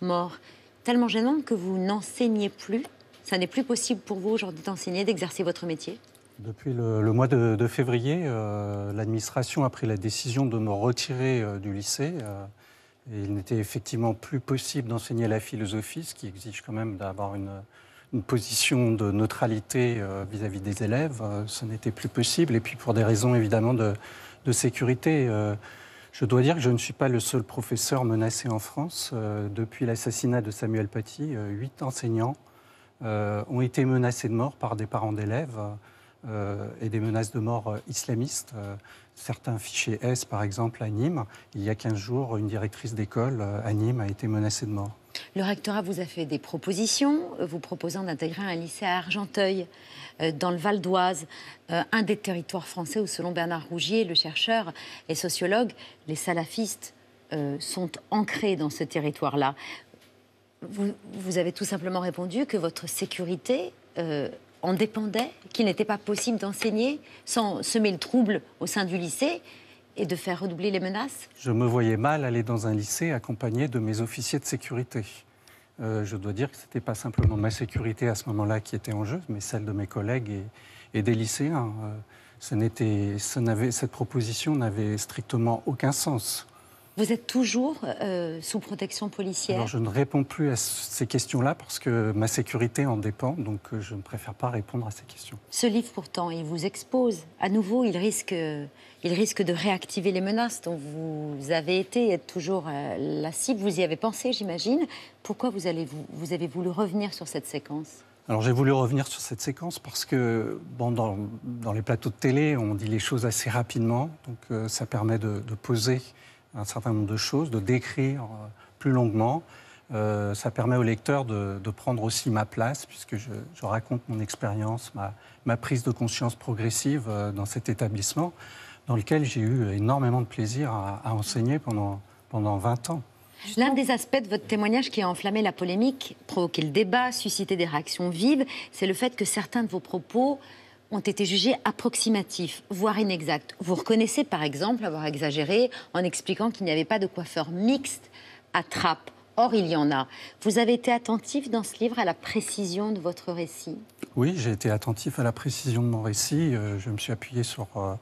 mort. Tellement gênant que vous n'enseignez plus. Ça n'est plus possible pour vous aujourd'hui d'enseigner, d'exercer votre métier depuis le, mois de, février, euh, l'administration a pris la décision de me retirer euh, du lycée. Euh, il n'était effectivement plus possible d'enseigner la philosophie, ce qui exige quand même d'avoir une, position de neutralité vis-à-vis des élèves. ce n'était plus possible. Et puis pour des raisons évidemment de, sécurité. Je dois dire que je ne suis pas le seul professeur menacé en France. depuis l'assassinat de Samuel Paty, huit enseignants ont été menacés de mort par des parents d'élèves. Euh, et des menaces de mort euh, islamistes. Euh, certains fichiers S, par exemple, à Nîmes. Il y a 15 jours, une directrice d'école à Nîmes a été menacée de mort. Le rectorat vous a fait des propositions, vous proposant d'intégrer un lycée à Argenteuil, dans le Val d'Oise, un des territoires français où, selon Bernard Rougier, le chercheur et sociologue, les salafistes sont ancrés dans ce territoire-là. Vous, avez tout simplement répondu que votre sécurité en dépendait, qu'il n'était pas possible d'enseigner sans semer le trouble au sein du lycée et de faire redoubler les menaces Je me voyais mal aller dans un lycée accompagné de mes officiers de sécurité. Euh, je dois dire que ce n'était pas simplement ma sécurité à ce moment-là qui était en jeu, mais celle de mes collègues et, des lycéens. Euh, ce cette proposition n'avait strictement aucun sens. Vous êtes toujours euh, sous protection policière Alors, Je ne réponds plus à ces questions-là parce que ma sécurité en dépend, donc euh, je ne préfère pas répondre à ces questions. Ce livre, pourtant, il vous expose. À nouveau, il risque, il risque de réactiver les menaces dont vous avez été toujours euh, la cible. Vous y avez pensé, j'imagine. Pourquoi vous, allez, vous, vous avez voulu revenir sur cette séquence alors j'ai voulu revenir sur cette séquence parce que bon, dans, les plateaux de télé, on dit les choses assez rapidement, donc ça permet de, de poser un certain nombre de choses, de décrire euh, plus longuement. Euh, ça permet au lecteur de, prendre aussi ma place, puisque je, raconte mon expérience, ma, ma, prise de conscience progressive euh, dans cet établissement, dans lequel j'ai eu énormément de plaisir à, à enseigner pendant, pendant 20 ans. L'un des aspects de votre témoignage qui a enflammé la polémique, provoqué le débat, suscité des réactions vives, c'est le fait que certains de vos propos ont été jugés approximatifs, voire inexacts. Vous reconnaissez par exemple avoir exagéré en expliquant qu'il n'y avait pas de coiffeur mixte à Trappe. Or, il y en a. Vous avez été attentif dans ce livre à la précision de votre récit Oui, j'ai été attentif à la précision de mon récit. Euh, je me suis appuyé sur euh,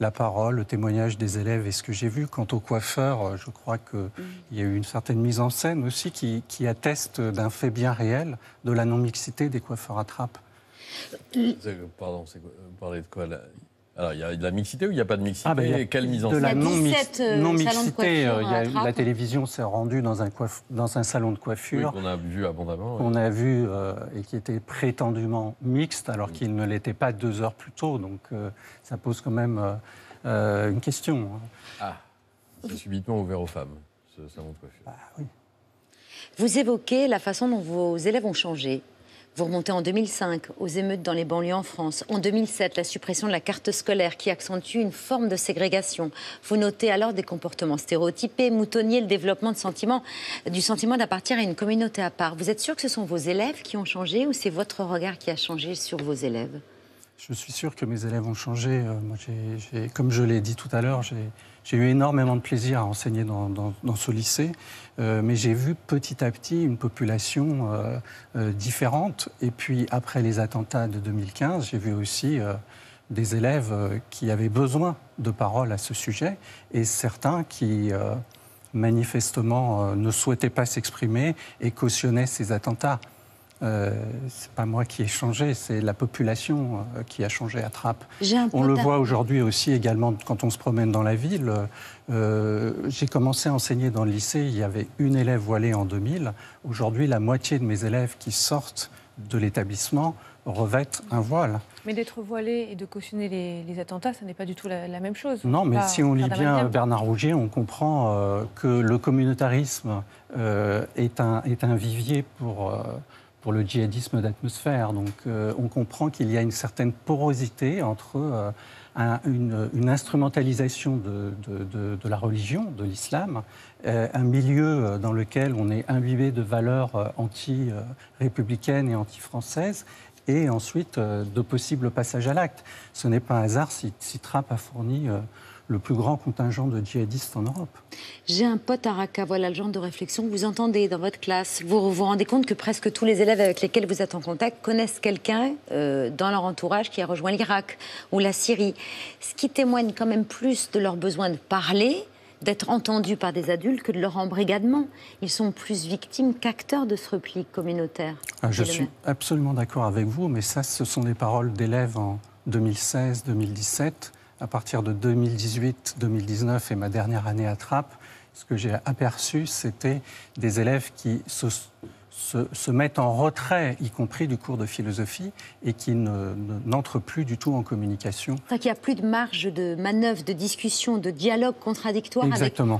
la parole, le témoignage des élèves et ce que j'ai vu. Quant aux coiffeurs, euh, je crois qu'il mm. y a eu une certaine mise en scène aussi qui, qui atteste d'un fait bien réel de la non-mixité des coiffeurs à Trappe. Pardon, vous parlez de quoi alors, il y a de la mixité ou il n'y a pas de mixité ah, bah, Quelle mise en scène De la euh, non-mixité. Euh, la télévision s'est rendue dans un, dans un salon de coiffure. Oui, qu'on a vu abondamment. Qu'on a vu euh, et qui était prétendument mixte, alors mm. qu'il ne l'était pas deux heures plus tôt. Donc, ça pose quand même une question. Hein. Ah, c'est subitement ouvert aux femmes, ce salon de coiffure. Bah, oui. Vous évoquez la façon dont vos élèves ont changé vous remontez en 2005 aux émeutes dans les banlieues en France. En 2007, la suppression de la carte scolaire qui accentue une forme de ségrégation. Vous notez alors des comportements stéréotypés, moutonniers, le développement du sentiment d'appartenir à une communauté à part. Vous êtes sûr que ce sont vos élèves qui ont changé ou c'est votre regard qui a changé sur vos élèves je suis sûr que mes élèves ont changé. Euh, comme je l'ai dit tout à l'heure, j'ai eu énormément de plaisir à enseigner dans, ce lycée, euh, mais j'ai vu petit à petit une population euh, différente. Et puis, après les attentats de 2015, j'ai vu aussi des élèves qui avaient besoin de parole à ce sujet et certains qui manifestement ne souhaitaient pas s'exprimer et cautionnaient ces attentats ce euh, c'est pas moi qui ai changé, c'est la population euh, qui a changé à Trappes. On le voit aujourd'hui aussi également quand on se promène dans la ville. Euh, j'ai commencé à enseigner dans le lycée, il y avait une élève voilée en 2000. Aujourd'hui, la moitié de mes élèves qui sortent de l'établissement revêtent un voile. Mais d'être voilé et de cautionner les, attentats, ça n'est pas du tout la, même chose. Non, mais si on lit bien Bernard Rougier, on comprend que le communautarisme est, un, est un vivier pour pour le djihadisme d'atmosphère. Donc euh, on comprend qu'il y a une certaine porosité entre euh, une, instrumentalisation de, la religion, de l'islam, euh, un milieu dans lequel on est imbibé de valeurs anti-républicaines et anti-françaises, et ensuite de possibles passages à l'acte. Ce n'est pas un hasard si, si Trapp a fourni le plus grand contingent de djihadistes en Europe. J'ai un pote à Raqqa, voilà le genre de réflexion que vous entendez dans votre classe. Vous vous rendez compte que presque tous les élèves avec lesquels vous êtes en contact connaissent quelqu'un euh, dans leur entourage qui a rejoint l'Irak ou la Syrie, ce qui témoigne quand même plus de leur besoin de parler d'être entendu par des adultes que de leur embrigadement. Ils sont plus victimes qu'acteurs de ce repli communautaire. Ah, je suis absolument d'accord avec vous, mais ça, ce sont des paroles d'élèves en 2016, 2017 à partir de 2018-2019 et ma dernière année à Trappes, ce que j'ai aperçu, c'était des élèves qui se se, mettent en retrait, y compris du cours de philosophie, et qui n'entrent plus du tout en communication. cest qu'il n'y a plus de marge de manœuvre, de discussion, de dialogue contradictoire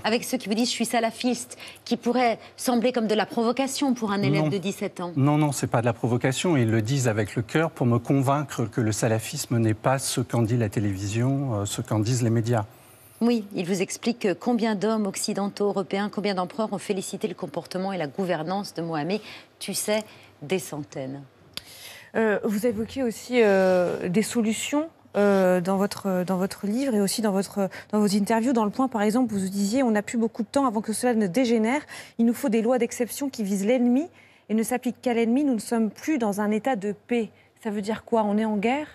Avec, ceux qui vous disent je suis salafiste, qui pourrait sembler comme de la provocation pour un élève de 17 ans. Non, non, n'est pas de la provocation. Ils le disent avec le cœur pour me convaincre que le salafisme n'est pas ce qu'en dit la télévision, euh, ce qu'en disent les médias. Oui, il vous explique combien d'hommes occidentaux, européens, combien d'empereurs ont félicité le comportement et la gouvernance de Mohamed. Tu sais, des centaines. Euh, vous évoquez aussi euh, des solutions euh, dans, votre, dans votre livre et aussi dans, votre, dans vos interviews. Dans Le Point, par exemple, vous disiez on n'a plus beaucoup de temps avant que cela ne dégénère. Il nous faut des lois d'exception qui visent l'ennemi et ne s'appliquent qu'à l'ennemi. Nous ne sommes plus dans un état de paix. Ça veut dire quoi On est en guerre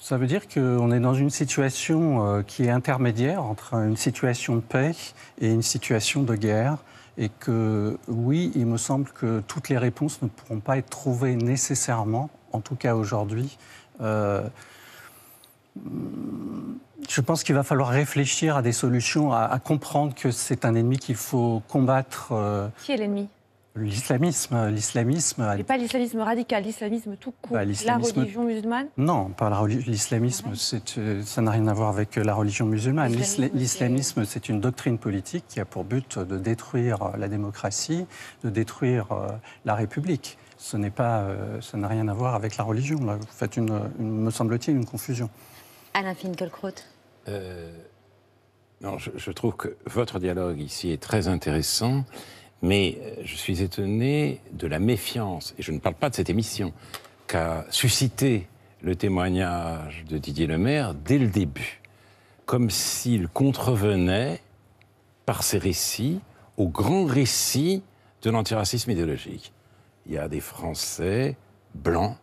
ça veut dire qu'on est dans une situation euh, qui est intermédiaire entre une situation de paix et une situation de guerre. Et que oui, il me semble que toutes les réponses ne pourront pas être trouvées nécessairement, en tout cas aujourd'hui. Euh, je pense qu'il va falloir réfléchir à des solutions, à, comprendre que c'est un ennemi qu'il faut combattre. Euh, qui est l'ennemi L'islamisme, l'islamisme. pas l'islamisme radical, l'islamisme tout court. Bah, la religion musulmane Non, pas l'islamisme, ah c'est euh, ça n'a rien à voir avec euh, la religion musulmane. L'islamisme, c'est une doctrine politique qui a pour but euh, de détruire la démocratie, de détruire la République. Ce n'est pas, ça n'a rien à voir avec la religion. vous faites, une, me semble-t-il, une confusion. Alain Finkielkraut Non, je trouve que votre dialogue ici est très intéressant. Mais euh, je suis étonné de la méfiance, et je ne parle pas de cette émission, qu'a suscité le témoignage de Didier Lemaire dès le début, comme s'il contrevenait, par ses récits, au grand récit de l'antiracisme idéologique. Il y a des Français blancs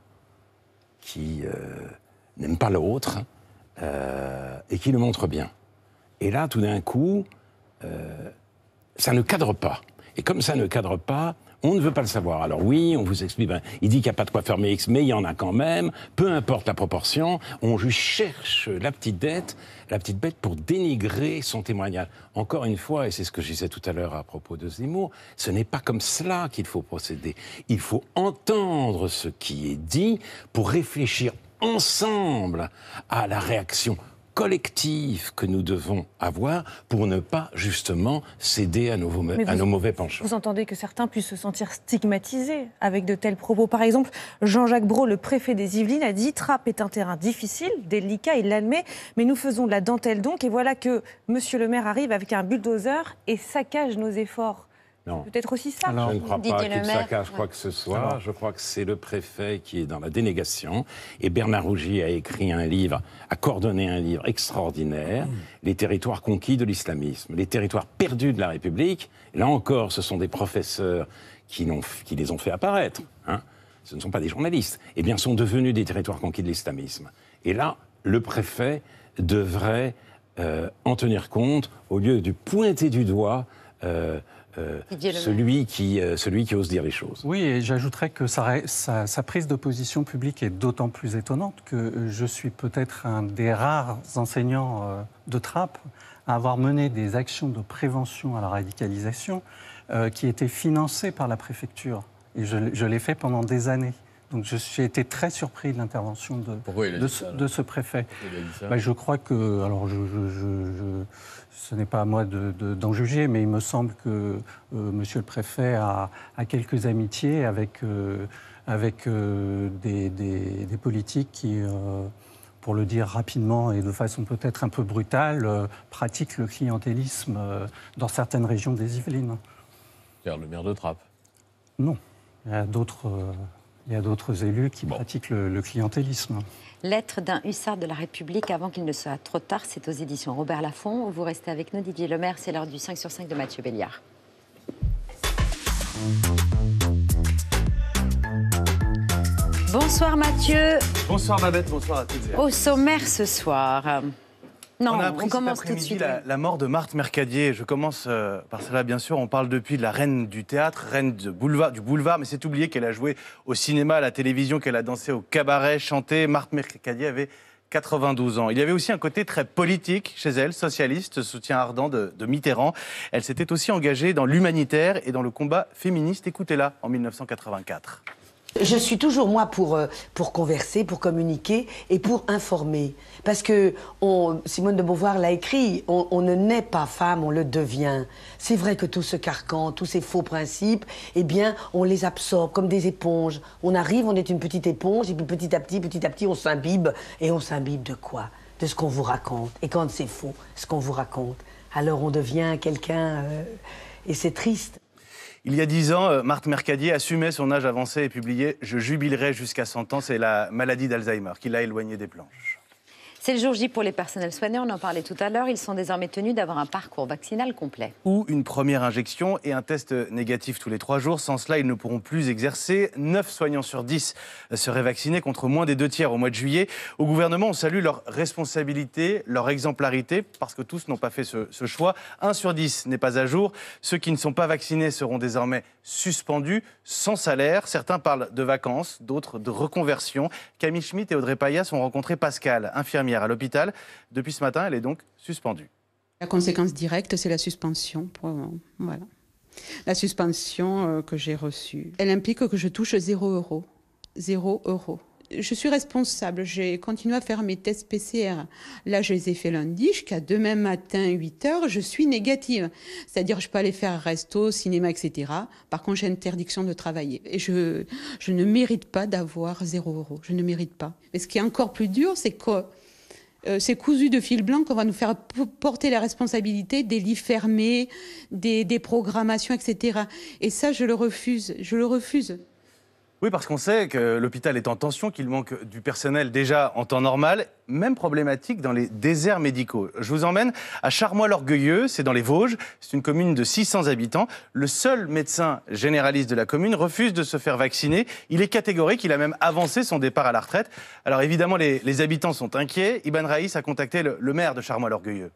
qui euh, n'aiment pas l'autre euh, et qui le montrent bien. Et là, tout d'un coup, ça ne cadre pas. Et comme ça ne cadre pas, on ne veut pas le savoir. Alors oui, on vous explique, ben, il dit qu'il n'y a pas de quoi fermer X, mais il y en a quand même, peu importe la proportion, on cherche la petite dette, la petite bête pour dénigrer son témoignage. Encore une fois, et c'est ce que je disais tout à l'heure à propos de Zemmour, ce n'est pas comme cela qu'il faut procéder. Il faut entendre ce qui est dit pour réfléchir ensemble à la réaction collectif que nous devons avoir pour ne pas justement céder à nos, à nos mauvais penchants. Vous entendez que certains puissent se sentir stigmatisés avec de tels propos. Par exemple, Jean-Jacques Brault, le préfet des Yvelines, a dit Trappe est un terrain difficile, délicat, il l'admet, mais nous faisons de la dentelle donc, et voilà que Monsieur le maire arrive avec un bulldozer et saccage nos efforts. Peut-être aussi ça. je ne crois pas que ce soit. Je crois que c'est le préfet qui est dans la dénégation. Et Bernard Rougy a écrit un livre, a coordonné un livre extraordinaire, hmm. Les territoires conquis de l'islamisme, les territoires perdus de la République. Là encore, ce sont des professeurs qui, les ont fait apparaître. Hein. Ce ne sont pas des journalistes. Eh bien, sont devenus des territoires conquis de l'islamisme. Et là, le préfet devrait euh, en tenir compte au lieu de pointer du doigt euh, euh, celui, qui, euh, celui qui ose dire les choses. Oui, et j'ajouterais que sa, prise de position publique est d'autant plus étonnante que je suis peut-être un des rares enseignants euh, de trappe à avoir mené des actions de prévention à la radicalisation qui étaient financées par la préfecture. Et je l'ai fait pendant des années. Donc j'ai été très surpris de l'intervention de, de, ce, préfet. Bah, je crois que, alors je, ce n'est pas à moi d'en juger, mais il me semble que M. Euh, monsieur le préfet a, quelques amitiés avec, euh, avec euh, des, politiques qui pour le dire rapidement et de façon peut-être un peu brutale, pratiquent le clientélisme dans certaines régions des Yvelines. C'est-à-dire le maire de Trappes Non. Il y a d'autres. Il y a d'autres élus qui pratiquent le, clientélisme. Lettre d'un hussard de la République avant qu'il ne soit trop tard, c'est aux éditions Robert Laffont. Vous restez avec nous, Didier Lemaire, c'est l'heure du 5 sur 5 de Mathieu Béliard. Bonsoir Mathieu. Bonsoir Babette, bonsoir à toutes. Au sommaire ce soir on, a commence tout de suite. La, mort de Marthe Mercadier. Je commence euh, par cela, bien sûr. On parle depuis de la reine du théâtre, reine du boulevard, mais c'est oublié qu'elle a joué au cinéma, à la télévision, qu'elle a dansé au cabaret, chanté. Marthe Mercadier avait 92 ans. Il y avait aussi un côté très politique chez elle, socialiste, soutien ardent de, de Mitterrand. Elle s'était aussi engagée dans l'humanitaire et dans le combat féministe. Écoutez-la en 1984. Je suis toujours moi pour, euh, pour converser, pour communiquer et pour informer. Parce que Simone de Beauvoir l'a écrit, on, ne naît pas femme, on le devient. C'est vrai que tout ce carcan, tous ces faux principes, eh bien, on les absorbe comme des éponges. On arrive, on est une petite éponge, et puis petit à petit, petit à petit, on s'imbibe. Et on s'imbibe de quoi De ce qu'on vous raconte. Et quand c'est faux, ce qu'on vous raconte, alors on devient quelqu'un... Euh, et c'est triste. Il y a dix ans, euh, Marthe Mercadier assumait son âge avancé et publiait Je jubilerai jusqu'à 100 ans, c'est la maladie d'Alzheimer qui l'a éloignée des planches. C'est le jour J pour les personnels soignants, on en parlait tout à l'heure. Ils sont désormais tenus d'avoir un parcours vaccinal complet. Ou une première injection et un test négatif tous les trois jours. Sans cela, ils ne pourront plus exercer. Neuf soignants sur dix seraient vaccinés contre moins des deux tiers au mois de juillet. Au gouvernement, on salue leur responsabilité, leur exemplarité, parce que tous n'ont pas fait ce, choix. Un sur dix n'est pas à jour. Ceux qui ne sont pas vaccinés seront désormais suspendue, sans salaire. Certains parlent de vacances, d'autres de reconversion. Camille Schmitt et Audrey Payas ont rencontré Pascal, infirmière à l'hôpital. Depuis ce matin, elle est donc suspendue. La conséquence directe, c'est la suspension. La suspension euh, que j'ai reçue. Elle implique que je touche zéro euro. Zéro euro je suis responsable. J'ai continué à faire mes tests PCR. Là, je les ai fait lundi jusqu'à demain matin, 8 heures, je suis négative. C'est-à-dire, je peux aller faire resto, cinéma, etc. Par contre, j'ai interdiction de travailler. Et je, je ne mérite pas d'avoir 0 euro, Je ne mérite pas. Mais ce qui est encore plus dur, c'est que euh, c'est cousu de fil blanc qu'on va nous faire porter la responsabilité des lits fermés, des, des programmations, etc. Et ça, je le refuse. Je le refuse. Oui, parce qu'on sait que l'hôpital est en tension, qu'il manque du personnel déjà en temps normal. Même problématique dans les déserts médicaux. Je vous emmène à Charmois-l'Orgueilleux, c'est dans les Vosges. C'est une commune de 600 habitants. Le seul médecin généraliste de la commune refuse de se faire vacciner. Il est catégorique, il a même avancé son départ à la retraite. Alors évidemment, les, habitants sont inquiets. Iban Raïs a contacté le, maire de Charmois-l'Orgueilleux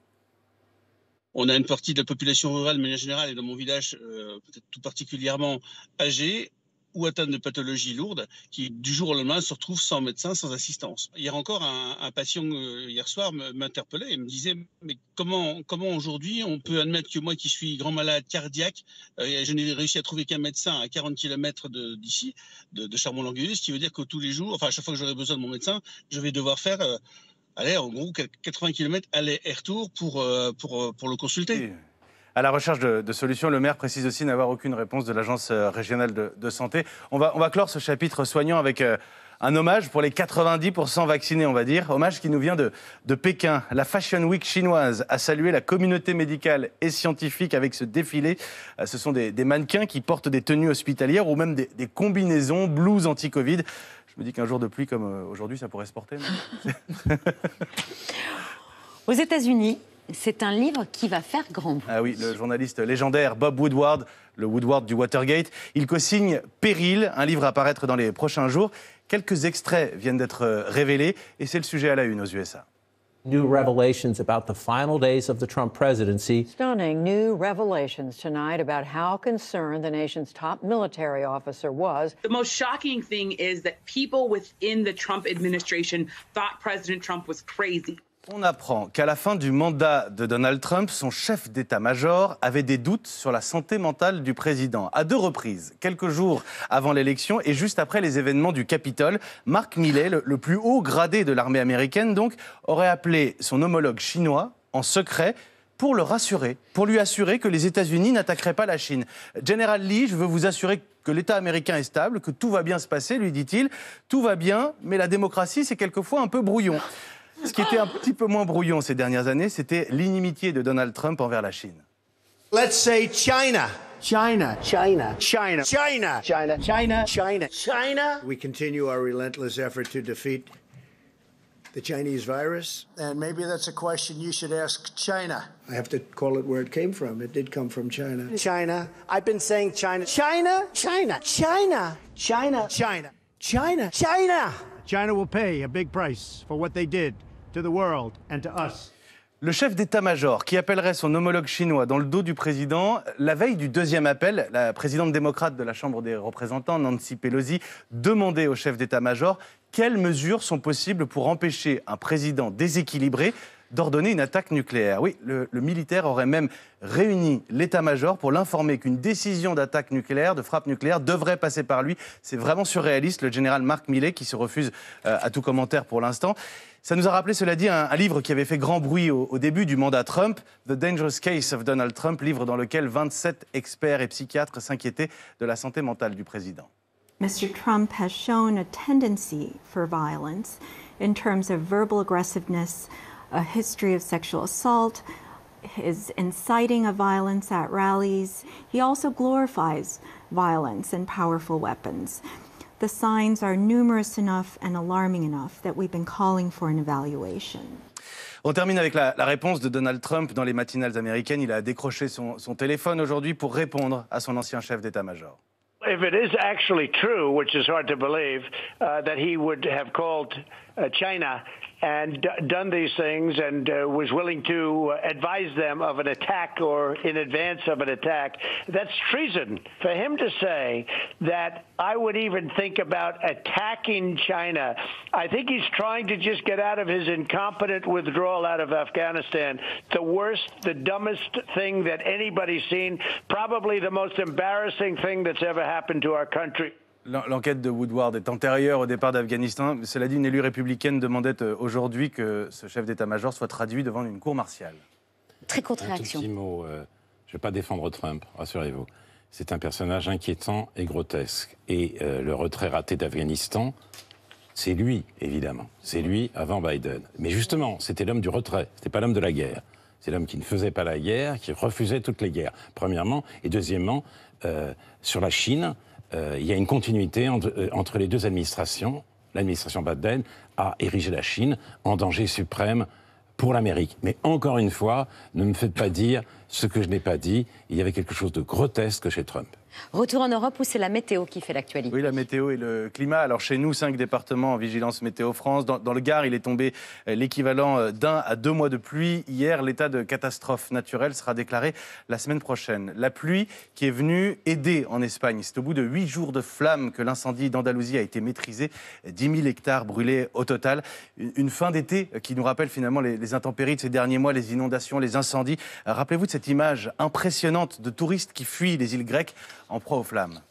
on a une partie de la population rurale, mais manière générale, et dans mon village, euh, peut-être tout particulièrement âgée, ou atteintes de pathologies lourdes qui, du jour au lendemain, se retrouvent sans médecin, sans assistance. Hier encore, un, patient, euh, hier soir, m'interpellait et me disait Mais comment, comment aujourd'hui on peut admettre que moi, qui suis grand malade cardiaque, euh, je n'ai réussi à trouver qu'un médecin à 40 km d'ici, de, de, Charbon-Languilus, ce qui veut dire que tous les jours, enfin, à chaque fois que j'aurai besoin de mon médecin, je vais devoir faire. Euh, aller en gros 80 km aller retour pour, pour, pour le consulter à la recherche de, solutions. Le maire précise aussi n'avoir aucune réponse de l'Agence euh, régionale de, santé. On va, on va clore ce chapitre soignant avec... Euh, un hommage pour les 90% vaccinés, on va dire. Hommage qui nous vient de, de, Pékin. La Fashion Week chinoise a salué la communauté médicale et scientifique avec ce défilé. Euh, ce sont des, mannequins qui portent des tenues hospitalières ou même des, des combinaisons, blues anti-Covid. Je me dis qu'un jour de pluie comme aujourd'hui, ça pourrait se porter. <laughs> Aux États-Unis, c'est un livre qui va faire grand bruit. Ah oui, le journaliste légendaire Bob Woodward, le Woodward du Watergate, il co-signe Péril, un livre à paraître dans les prochains jours. Quelques extraits viennent d'être euh, révélés et c'est le sujet à la une aux USA. New revelations about the final days of the Trump presidency. Stunning new revelations tonight about how concerned the nation's top military officer was. The most shocking thing is that people within the Trump administration thought President Trump was crazy. On apprend qu'à la fin du mandat de Donald Trump, son chef d'état-major avait des doutes sur la santé mentale du président. À deux reprises, quelques jours avant l'élection et juste après les événements du Capitole, Mark Milley, le plus haut gradé de l'armée américaine, donc, aurait appelé son homologue chinois en secret pour le rassurer, pour lui assurer que les États-Unis n'attaqueraient pas la Chine. général Lee, je veux vous assurer que l'État américain est stable, que tout va bien se passer, lui dit-il. Tout va bien, mais la démocratie, c'est quelquefois un peu brouillon. Ce qui était un petit peu moins brouillon ces dernières années, c'était l'inimitié de Donald Trump envers la Chine. Let's say China. China. China. China. China. China. China. China. China. We continue our relentless effort to defeat the Chinese virus. And maybe that's a question you should ask China. I have to call it where it came from. It did come from China. China. I've been saying China. China. China. China. China. China. China. China. China will pay a big price for what they did le chef d'état-major qui appellerait son homologue chinois dans le dos du président, la veille du deuxième appel, la présidente démocrate de la Chambre des représentants, Nancy Pelosi, demandait au chef d'état-major quelles mesures sont possibles pour empêcher un président déséquilibré d'ordonner une attaque nucléaire. Oui, le, militaire aurait même réuni l'état-major pour l'informer qu'une décision d'attaque nucléaire, de frappe nucléaire, devrait passer par lui. C'est vraiment surréaliste, le général Marc Millet, qui se refuse euh, à tout commentaire pour l'instant. Ça nous a rappelé, cela dit, un, un livre qui avait fait grand bruit au, au, début du mandat Trump, The Dangerous Case of Donald Trump, livre dans lequel 27 experts et psychiatres s'inquiétaient de la santé mentale du président. Mr. Trump has shown a tendency for violence in terms of verbal aggressiveness, a history of sexual assault, his inciting of violence at rallies. He also glorifies violence and powerful weapons the signs are numerous enough and alarming enough that we've been calling for an evaluation. On termine avec la, la, réponse de Donald Trump dans les matinales américaines. Il a décroché son, son téléphone aujourd'hui pour répondre à son ancien chef d'état-major. If it is actually true, which is hard to believe, uh, that he would have called uh, China and d- done these things and uh, was willing to uh, advise them of an attack or in advance of an attack. That's treason. For him to say that I would even think about attacking China, I think he's trying to just get out of his incompetent withdrawal out of Afghanistan. The worst, the dumbest thing that anybody's seen, probably the most embarrassing thing that's ever happened to our country. L'enquête de Woodward est antérieure au départ d'Afghanistan. Cela dit, une élue républicaine demandait euh, aujourd'hui que ce chef d'état-major soit traduit devant une cour martiale. Très courte réaction. Un petit euh, je ne vais pas défendre Trump, rassurez-vous. C'est un personnage inquiétant et grotesque. Et euh, le retrait raté d'Afghanistan, c'est lui, évidemment. C'est lui avant Biden. Mais justement, c'était l'homme du retrait, n'était pas l'homme de la guerre. C'est l'homme qui ne faisait pas la guerre, qui refusait toutes les guerres, premièrement. Et deuxièmement, sur la Chine, euh, il y a une continuité entre, euh, entre les deux administrations. L'administration Biden a érigé la Chine en danger suprême pour l'Amérique. Mais encore une fois, ne me faites pas dire ce que je n'ai pas dit. Il y avait quelque chose de grotesque chez Trump. Retour en Europe où c'est la météo qui fait l'actualité. Oui, la météo et le climat. Alors chez nous, cinq départements en vigilance météo France. Dans, le Gard, il est tombé euh, l'équivalent euh, d'un à deux mois de pluie. Hier, l'état de catastrophe naturelle sera déclaré la semaine prochaine. La pluie qui est venue aider en Espagne. C'est au bout de huit jours de flammes que l'incendie d'Andalousie a été maîtrisé. Dix 000 hectares brûlés au total. Une, fin d'été qui nous rappelle finalement les, les intempéries de ces derniers mois, les inondations, les incendies. Rappelez-vous de cette image impressionnante de touristes qui fuient les îles grecques en proie aux flammes.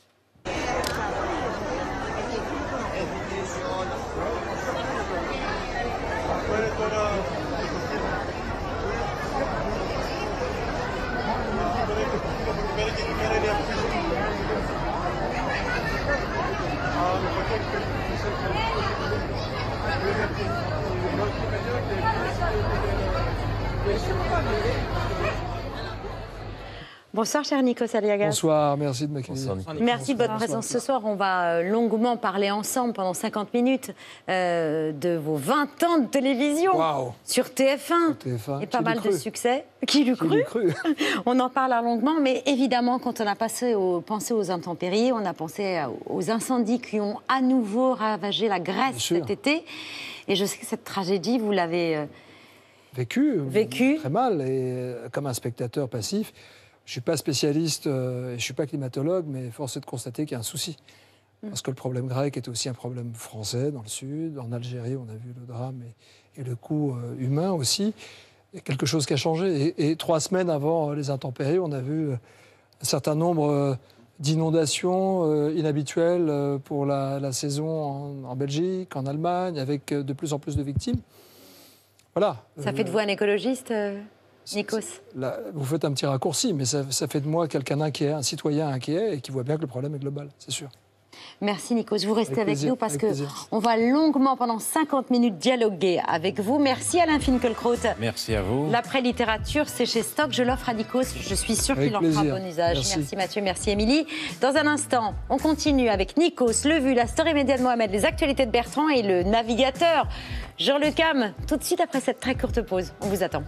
Bonsoir, cher Nico Saliaga. Bonsoir, merci de m'accueillir. Merci de votre présence ce soir. On va euh, longuement parler ensemble pendant 50 minutes euh, de vos 20 ans de télévision sur, TF1. Et pas mal de succès. Qui l'eût cru, <laughs> On en parle longuement, mais évidemment, quand on a passé pensé aux intempéries, on a pensé aux incendies qui ont à nouveau ravagé la Grèce cet été. Et je sais que cette tragédie, vous l'avez. Euh, vécue. Vécu. Très mal, et comme un spectateur passif. Je ne suis pas spécialiste euh, et je ne suis pas climatologue, mais force est de constater qu'il y a un souci. Mm. Parce que le problème grec est aussi un problème français dans le sud. En Algérie, on a vu le drame et, le coût euh, humain aussi. Et quelque chose qui a changé. Et, trois semaines avant euh, les intempéries, on a vu un certain nombre d'inondations inhabituelles pour la, saison en, Belgique, en Allemagne, avec de plus en plus de victimes. Voilà. Ça fait de vous un écologiste Nikos. vous faites un petit raccourci, mais ça, fait de moi quelqu'un inquiet, un citoyen inquiet et qui voit bien que le problème est global, c'est sûr. Merci Nikos, vous restez avec, nous parce qu'on que on va longuement pendant 50 minutes dialoguer avec vous. Merci Alain Finkielkraut. Merci à vous. L'après littérature, c'est chez Stock, je l'offre à Nikos, je suis sûr qu'il en fera bon usage. Merci. merci, Mathieu, merci Émilie. Dans un instant, on continue avec Nikos, le vu, la story média de Mohamed, les actualités de Bertrand et le navigateur Jean Le Cam. Tout de suite après cette très courte pause, on vous attend.